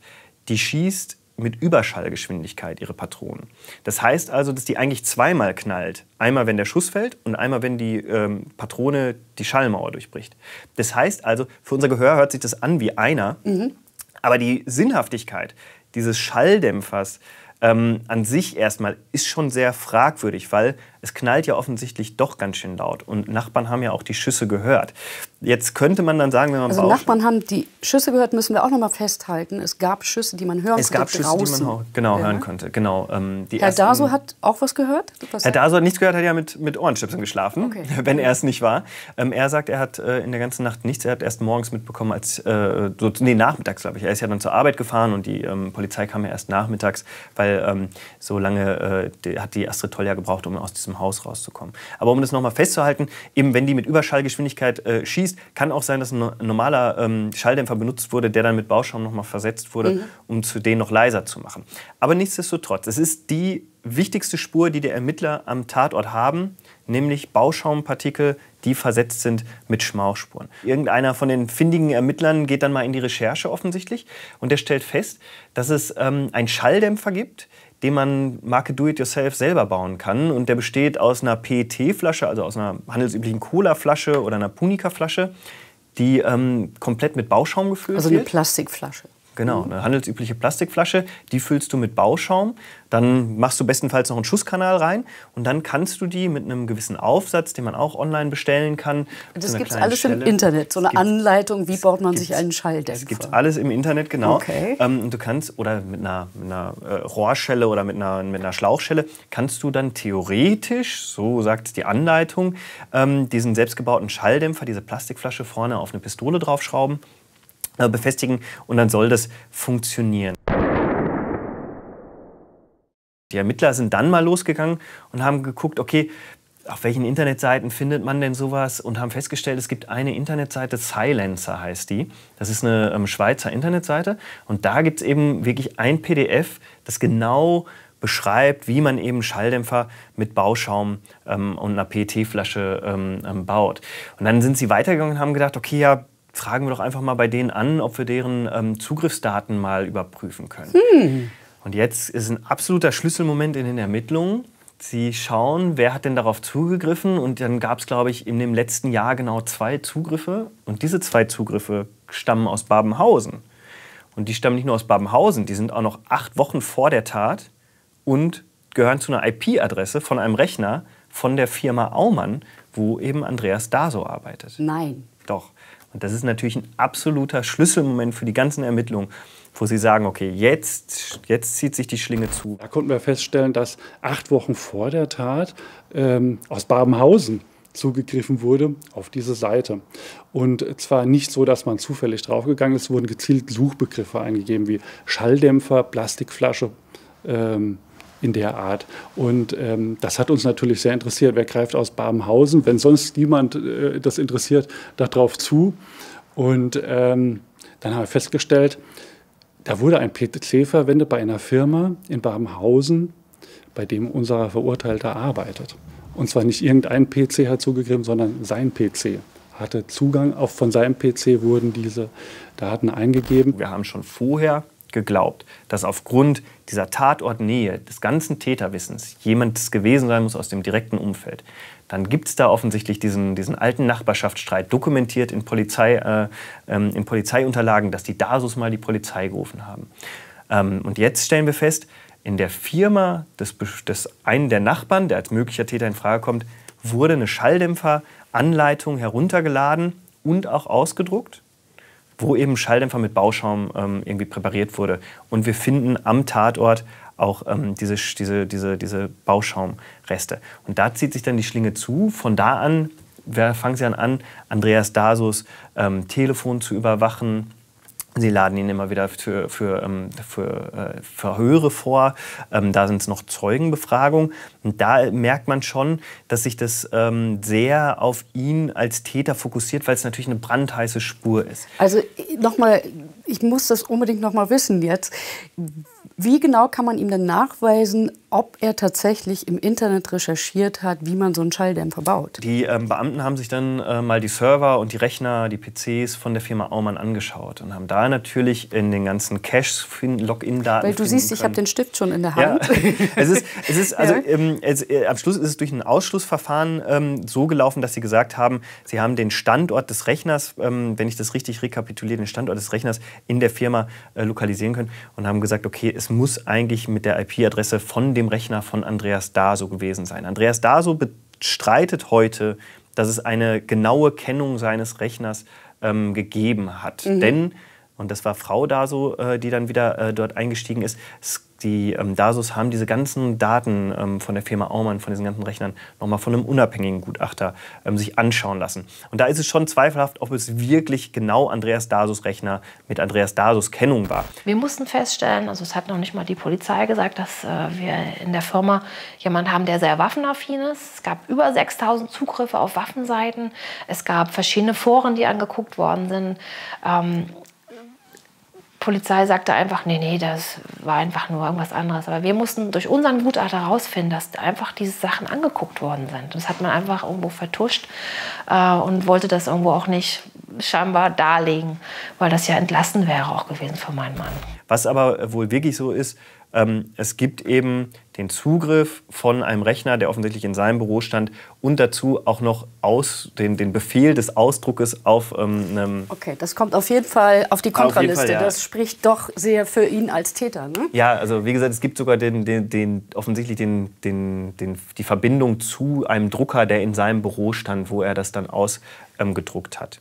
die schießt mit Überschallgeschwindigkeit ihre Patronen. Das heißt also, dass die eigentlich zweimal knallt. Einmal, wenn der Schuss fällt und einmal, wenn die ähm, Patrone die Schallmauer durchbricht. Das heißt also, für unser Gehör hört sich das an wie einer. Mhm. Aber die Sinnhaftigkeit dieses Schalldämpfers ähm, an sich erstmal ist schon sehr fragwürdig, weil es knallt ja offensichtlich doch ganz schön laut. Und Nachbarn haben ja auch die Schüsse gehört. Jetzt könnte man dann sagen, wenn man. Also Nachbarn haben die Schüsse gehört, müssen wir auch noch mal festhalten. Es gab Schüsse, die man hören es konnte. Es gab Schüsse, draußen. die man genau, ja. hören konnte. Genau, ähm, Herr ersten, Daso hat auch was gehört? Was Herr Daso hat nichts gehört, hat ja mit, mit Ohrenschipsen geschlafen, okay. wenn er es nicht war. Ähm, er sagt, er hat äh, in der ganzen Nacht nichts. Er hat erst morgens mitbekommen, als. Äh, so, nee, nachmittags, glaube ich. Er ist ja dann zur Arbeit gefahren und die ähm, Polizei kam ja erst nachmittags, weil ähm, so lange äh, die, hat die Astrid Toll ja gebraucht, um aus diesem dem Haus rauszukommen. Aber um das nochmal festzuhalten, eben wenn die mit Überschallgeschwindigkeit äh, schießt, kann auch sein, dass ein normaler ähm, Schalldämpfer benutzt wurde, der dann mit Bauschaum nochmal versetzt wurde, mhm. um zu den noch leiser zu machen. Aber nichtsdestotrotz, es ist die wichtigste Spur, die die Ermittler am Tatort haben, nämlich Bauschaumpartikel, die versetzt sind mit Schmauchspuren. Irgendeiner von den findigen Ermittlern geht dann mal in die Recherche offensichtlich und der stellt fest, dass es ähm, einen Schalldämpfer gibt, den man Marke Do-It-Yourself selber bauen kann. Und der besteht aus einer PET-Flasche, also aus einer handelsüblichen Cola-Flasche oder einer Punika-Flasche, die ähm, komplett mit Bauschaum gefüllt ist. Also eine Plastikflasche. Genau, eine handelsübliche Plastikflasche, die füllst du mit Bauschaum, dann machst du bestenfalls noch einen Schusskanal rein und dann kannst du die mit einem gewissen Aufsatz, den man auch online bestellen kann. Das gibt es alles Stelle. im Internet, so eine Anleitung, wie baut man sich einen Schalldämpfer. Das gibt alles im Internet, genau. Okay. Ähm, und du kannst, oder mit einer, mit einer äh, Rohrschelle oder mit einer, mit einer Schlauchschelle, kannst du dann theoretisch, so sagt die Anleitung, ähm, diesen selbstgebauten Schalldämpfer, diese Plastikflasche vorne auf eine Pistole draufschrauben äh, befestigen und dann soll das funktionieren. Die Ermittler sind dann mal losgegangen und haben geguckt, okay, auf welchen Internetseiten findet man denn sowas und haben festgestellt, es gibt eine Internetseite, Silencer heißt die. Das ist eine ähm, Schweizer Internetseite und da gibt es eben wirklich ein PDF, das genau beschreibt, wie man eben Schalldämpfer mit Bauschaum ähm, und einer PET-Flasche ähm, ähm, baut. Und dann sind sie weitergegangen und haben gedacht, okay, ja, fragen wir doch einfach mal bei denen an, ob wir deren ähm, Zugriffsdaten mal überprüfen können. Hm. Und jetzt ist ein absoluter Schlüsselmoment in den Ermittlungen. Sie schauen, wer hat denn darauf zugegriffen. Und dann gab es, glaube ich, in dem letzten Jahr genau zwei Zugriffe. Und diese zwei Zugriffe stammen aus Babenhausen. Und die stammen nicht nur aus Babenhausen, die sind auch noch acht Wochen vor der Tat und gehören zu einer IP-Adresse von einem Rechner von der Firma Aumann, wo eben Andreas Daso arbeitet. Nein. Doch. Und das ist natürlich ein absoluter Schlüsselmoment für die ganzen Ermittlungen, wo sie sagen, okay, jetzt, jetzt zieht sich die Schlinge zu. Da konnten wir feststellen, dass acht Wochen vor der Tat ähm, aus Babenhausen zugegriffen wurde auf diese Seite. Und zwar nicht so, dass man zufällig draufgegangen ist, wurden gezielt Suchbegriffe eingegeben wie Schalldämpfer, Plastikflasche. Ähm, in der Art. Und ähm, das hat uns natürlich sehr interessiert. Wer greift aus Babenhausen, wenn sonst niemand äh, das interessiert, darauf zu? Und ähm, dann haben wir festgestellt, da wurde ein PC verwendet bei einer Firma in Babenhausen, bei dem unser Verurteilter arbeitet. Und zwar nicht irgendein PC hat zugegriffen, sondern sein PC hatte Zugang. Auch von seinem PC wurden diese Daten eingegeben. Wir haben schon vorher geglaubt, dass aufgrund dieser Tatortnähe, des ganzen Täterwissens, jemand gewesen sein muss aus dem direkten Umfeld, dann gibt es da offensichtlich diesen, diesen alten Nachbarschaftsstreit, dokumentiert in, Polizei, äh, ähm, in Polizeiunterlagen, dass die Dasus mal die Polizei gerufen haben. Ähm, und jetzt stellen wir fest, in der Firma des, des einen der Nachbarn, der als möglicher Täter in Frage kommt, wurde eine Schalldämpferanleitung heruntergeladen und auch ausgedruckt wo eben Schalldämpfer mit Bauschaum ähm, irgendwie präpariert wurde. Und wir finden am Tatort auch ähm, diese, diese, diese, diese Bauschaumreste. Und da zieht sich dann die Schlinge zu. Von da an wer fangen sie an, an Andreas Dasos ähm, Telefon zu überwachen, Sie laden ihn immer wieder für, für, ähm, für äh, Verhöre vor. Ähm, da sind es noch Zeugenbefragungen. Und da merkt man schon, dass sich das ähm, sehr auf ihn als Täter fokussiert, weil es natürlich eine brandheiße Spur ist. Also äh, nochmal, ich muss das unbedingt nochmal wissen jetzt. Wie genau kann man ihm denn nachweisen, ob er tatsächlich im Internet recherchiert hat, wie man so einen Schalldämpfer baut? Die ähm, Beamten haben sich dann äh, mal die Server und die Rechner, die PCs von der Firma Aumann angeschaut und haben da natürlich in den ganzen Caches login daten Weil du siehst, können. ich habe den Stift schon in der Hand. Ja. es ist, es ist also, ja. ähm, es, äh, am Schluss ist es durch ein Ausschlussverfahren ähm, so gelaufen, dass sie gesagt haben, sie haben den Standort des Rechners, ähm, wenn ich das richtig rekapituliere, den Standort des Rechners in der Firma äh, lokalisieren können und haben gesagt, okay, es es muss eigentlich mit der IP-Adresse von dem Rechner von Andreas Daso gewesen sein. Andreas Daso bestreitet heute, dass es eine genaue Kennung seines Rechners ähm, gegeben hat. Mhm. Denn und das war Frau Daso, äh, die dann wieder äh, dort eingestiegen ist. Die ähm, Dasos haben diese ganzen Daten ähm, von der Firma Aumann, von diesen ganzen Rechnern, nochmal von einem unabhängigen Gutachter ähm, sich anschauen lassen. Und da ist es schon zweifelhaft, ob es wirklich genau Andreas Dasos Rechner mit Andreas Dasos Kennung war. Wir mussten feststellen, also es hat noch nicht mal die Polizei gesagt, dass äh, wir in der Firma jemanden haben, der sehr waffenaffin ist. Es gab über 6000 Zugriffe auf Waffenseiten. Es gab verschiedene Foren, die angeguckt worden sind Polizei sagte einfach, nee, nee, das war einfach nur irgendwas anderes. Aber wir mussten durch unseren Gutachter herausfinden, dass einfach diese Sachen angeguckt worden sind. Das hat man einfach irgendwo vertuscht äh, und wollte das irgendwo auch nicht scheinbar darlegen, weil das ja entlassen wäre auch gewesen für meinen Mann. Was aber wohl wirklich so ist, ähm, es gibt eben den Zugriff von einem Rechner, der offensichtlich in seinem Büro stand, und dazu auch noch aus, den, den Befehl des Ausdruckes auf ähm, einem. Okay, das kommt auf jeden Fall auf die Kontraliste. Auf Fall, ja. Das spricht doch sehr für ihn als Täter. Ne? Ja, also wie gesagt, es gibt sogar den, den, den, offensichtlich den, den, den, die Verbindung zu einem Drucker, der in seinem Büro stand, wo er das dann ausgedruckt ähm, hat.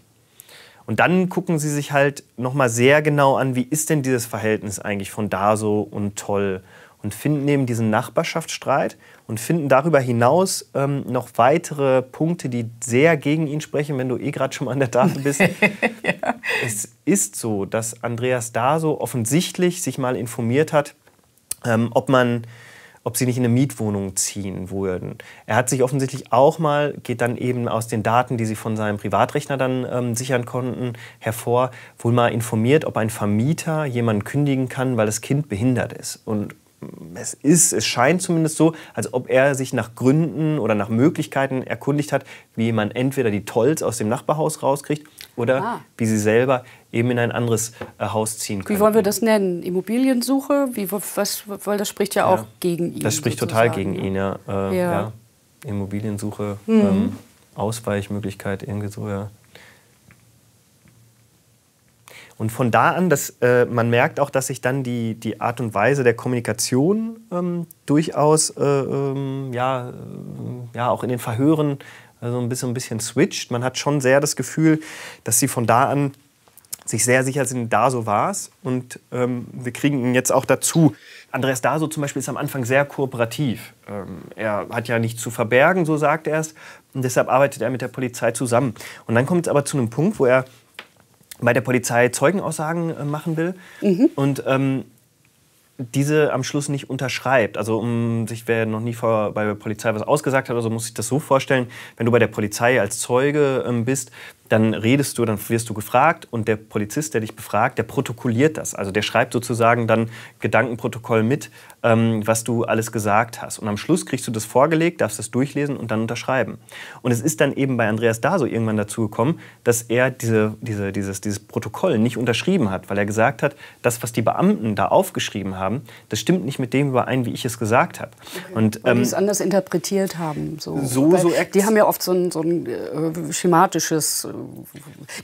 Und dann gucken sie sich halt nochmal sehr genau an, wie ist denn dieses Verhältnis eigentlich von Daso und Toll und finden eben diesen Nachbarschaftsstreit und finden darüber hinaus ähm, noch weitere Punkte, die sehr gegen ihn sprechen, wenn du eh gerade schon mal an der Tafel bist. ja. Es ist so, dass Andreas Daso offensichtlich sich mal informiert hat, ähm, ob man ob sie nicht in eine Mietwohnung ziehen würden. Er hat sich offensichtlich auch mal, geht dann eben aus den Daten, die sie von seinem Privatrechner dann ähm, sichern konnten, hervor, wohl mal informiert, ob ein Vermieter jemanden kündigen kann, weil das Kind behindert ist. Und es ist, es scheint zumindest so, als ob er sich nach Gründen oder nach Möglichkeiten erkundigt hat, wie man entweder die Tolls aus dem Nachbarhaus rauskriegt oder ah. wie sie selber eben in ein anderes äh, Haus ziehen können. Wie wollen wir das nennen? Immobiliensuche? Wie, was, weil das spricht ja, ja. auch gegen ihn. Das spricht total gegen ne? ihn, ja. Äh, ja. ja. Immobiliensuche, mhm. ähm, Ausweichmöglichkeit, irgendwie so, ja. Und von da an, dass, äh, man merkt auch, dass sich dann die, die Art und Weise der Kommunikation ähm, durchaus äh, ähm, ja, äh, ja, auch in den Verhören äh, so ein bisschen, ein bisschen switcht. Man hat schon sehr das Gefühl, dass sie von da an sich sehr sicher sind, da so war es. Und ähm, wir kriegen ihn jetzt auch dazu. Andreas Daso zum Beispiel ist am Anfang sehr kooperativ. Ähm, er hat ja nichts zu verbergen, so sagt er es. Und deshalb arbeitet er mit der Polizei zusammen. Und dann kommt es aber zu einem Punkt, wo er bei der Polizei Zeugenaussagen äh, machen will mhm. und ähm, diese am Schluss nicht unterschreibt. Also um sich, wer noch nie vor, bei der Polizei was ausgesagt hat, also muss ich das so vorstellen, wenn du bei der Polizei als Zeuge ähm, bist, dann redest du, dann wirst du gefragt und der Polizist, der dich befragt, der protokolliert das. Also der schreibt sozusagen dann Gedankenprotokoll mit, ähm, was du alles gesagt hast. Und am Schluss kriegst du das vorgelegt, darfst das durchlesen und dann unterschreiben. Und es ist dann eben bei Andreas Daso irgendwann dazu gekommen, dass er diese, diese, dieses, dieses Protokoll nicht unterschrieben hat, weil er gesagt hat, das, was die Beamten da aufgeschrieben haben, das stimmt nicht mit dem überein, wie ich es gesagt habe. Und, ähm, weil die ähm, es anders interpretiert haben. So, so, so die haben ja oft so ein, so ein äh, schematisches äh,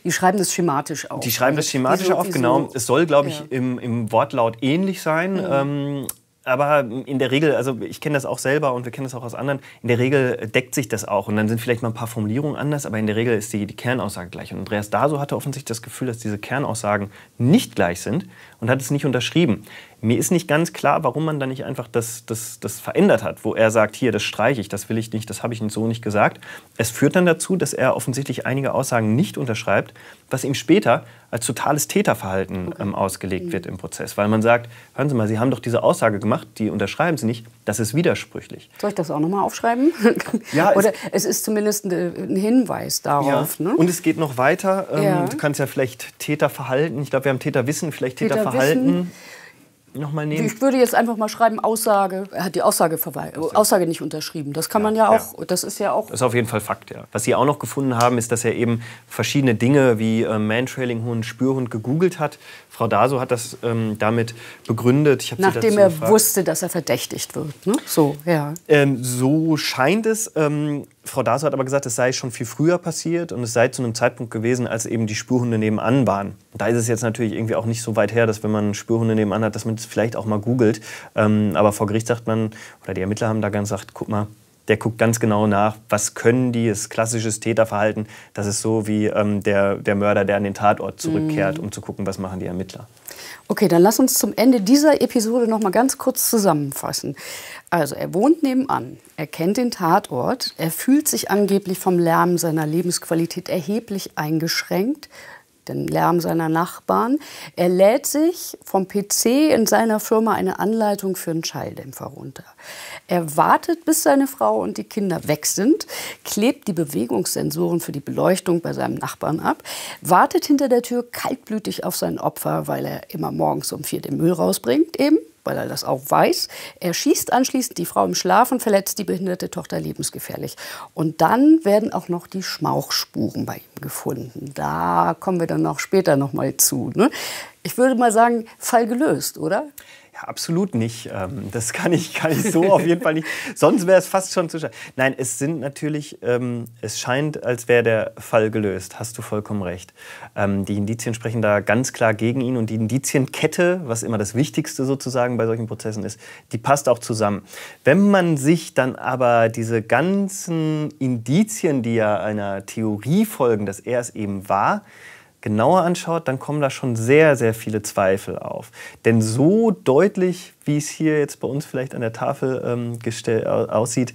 die schreiben das schematisch auf. Die schreiben das schematisch wieso, auf, wieso? genau. Es soll, glaube ich, ja. im, im, Wortlaut ähnlich sein. Mhm. Ähm, aber in der Regel, also ich kenne das auch selber und wir kennen das auch aus anderen, in der Regel deckt sich das auch. Und dann sind vielleicht mal ein paar Formulierungen anders, aber in der Regel ist die, die Kernaussage gleich. Und Andreas Daso hatte offensichtlich das Gefühl, dass diese Kernaussagen nicht gleich sind und hat es nicht unterschrieben. Mir ist nicht ganz klar, warum man da nicht einfach das, das, das verändert hat, wo er sagt, hier, das streiche ich, das will ich nicht, das habe ich so nicht gesagt. Es führt dann dazu, dass er offensichtlich einige Aussagen nicht unterschreibt, was ihm später als totales Täterverhalten ähm, ausgelegt mhm. wird im Prozess, weil man sagt, hören Sie mal, Sie haben doch diese Aussage gemacht, die unterschreiben Sie nicht, das ist widersprüchlich. Soll ich das auch nochmal aufschreiben? Ja, Oder es, es, ist zumindest äh, ein Hinweis darauf. Ja. Ne? Und es geht noch weiter, ähm, ja. du kannst ja vielleicht Täterverhalten, ich glaube, wir haben Täterwissen, vielleicht Täterverhalten. Verhalten wissen. Nochmal nehmen. Ich würde jetzt einfach mal schreiben, Aussage. Er hat die Aussage, Aussage. nicht unterschrieben. Das kann ja, man ja auch, ja. das ist ja auch. Das ist auf jeden Fall Fakt, ja. Was Sie auch noch gefunden haben, ist, dass er eben verschiedene Dinge wie äh, Mantrailing-Hund, Spürhund gegoogelt hat. Frau Daso hat das ähm, damit begründet. Nachdem er gefragt. wusste, dass er verdächtigt wird. Ne? So, ja. Ähm, so scheint es. Ähm, Frau Daso hat aber gesagt, es sei schon viel früher passiert und es sei zu einem Zeitpunkt gewesen, als eben die Spürhunde nebenan waren. Da ist es jetzt natürlich irgendwie auch nicht so weit her, dass wenn man Spürhunde nebenan hat, dass man es das vielleicht auch mal googelt. Ähm, aber vor Gericht sagt man, oder die Ermittler haben da ganz gesagt, guck mal, der guckt ganz genau nach, was können die, ist klassisches Täterverhalten. Das ist so wie ähm, der, der Mörder, der an den Tatort zurückkehrt, mhm. um zu gucken, was machen die Ermittler. Okay, dann lass uns zum Ende dieser Episode noch mal ganz kurz zusammenfassen. Also, er wohnt nebenan, er kennt den Tatort, er fühlt sich angeblich vom Lärm seiner Lebensqualität erheblich eingeschränkt, den Lärm seiner Nachbarn. Er lädt sich vom PC in seiner Firma eine Anleitung für einen Schalldämpfer runter. Er wartet, bis seine Frau und die Kinder weg sind, klebt die Bewegungssensoren für die Beleuchtung bei seinem Nachbarn ab, wartet hinter der Tür kaltblütig auf sein Opfer, weil er immer morgens um vier den Müll rausbringt eben weil er das auch weiß. Er schießt anschließend die Frau im Schlaf und verletzt die behinderte Tochter lebensgefährlich. Und dann werden auch noch die Schmauchspuren bei ihm gefunden. Da kommen wir dann auch später noch mal zu. Ne? Ich würde mal sagen, Fall gelöst, oder? Ja, absolut nicht. Ähm, das kann ich, kann ich so auf jeden Fall nicht. Sonst wäre es fast schon zu schade. Nein, es sind natürlich, ähm, es scheint, als wäre der Fall gelöst. Hast du vollkommen recht. Ähm, die Indizien sprechen da ganz klar gegen ihn und die Indizienkette, was immer das Wichtigste sozusagen bei solchen Prozessen ist, die passt auch zusammen. Wenn man sich dann aber diese ganzen Indizien, die ja einer Theorie folgen, dass er es eben war, genauer anschaut, dann kommen da schon sehr, sehr viele Zweifel auf. Denn so deutlich, wie es hier jetzt bei uns vielleicht an der Tafel ähm, aussieht,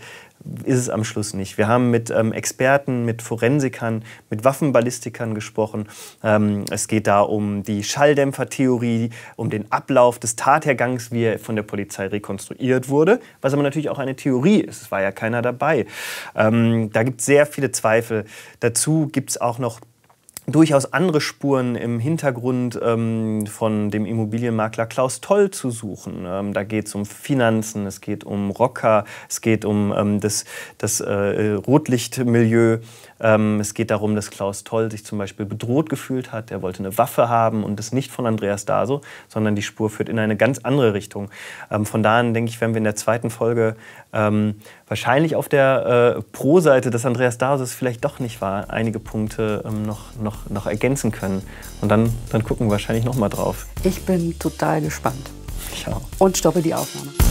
ist es am Schluss nicht. Wir haben mit ähm, Experten, mit Forensikern, mit Waffenballistikern gesprochen. Ähm, es geht da um die Schalldämpfertheorie, um den Ablauf des Tathergangs, wie er von der Polizei rekonstruiert wurde, was aber natürlich auch eine Theorie ist. Es war ja keiner dabei. Ähm, da gibt es sehr viele Zweifel. Dazu gibt es auch noch durchaus andere Spuren im Hintergrund ähm, von dem Immobilienmakler Klaus Toll zu suchen. Ähm, da geht es um Finanzen, es geht um Rocker, es geht um ähm, das, das äh, äh Rotlichtmilieu. Ähm, es geht darum, dass Klaus Toll sich zum Beispiel bedroht gefühlt hat. Er wollte eine Waffe haben und das nicht von Andreas Daso, sondern die Spur führt in eine ganz andere Richtung. Ähm, von da an denke ich, werden wir in der zweiten Folge ähm, wahrscheinlich auf der äh, Pro-Seite, dass Andreas Daso es vielleicht doch nicht war, einige Punkte noch, noch, noch ergänzen können. Und dann, dann gucken wir wahrscheinlich nochmal drauf. Ich bin total gespannt. Ich auch. Und stoppe die Aufnahme.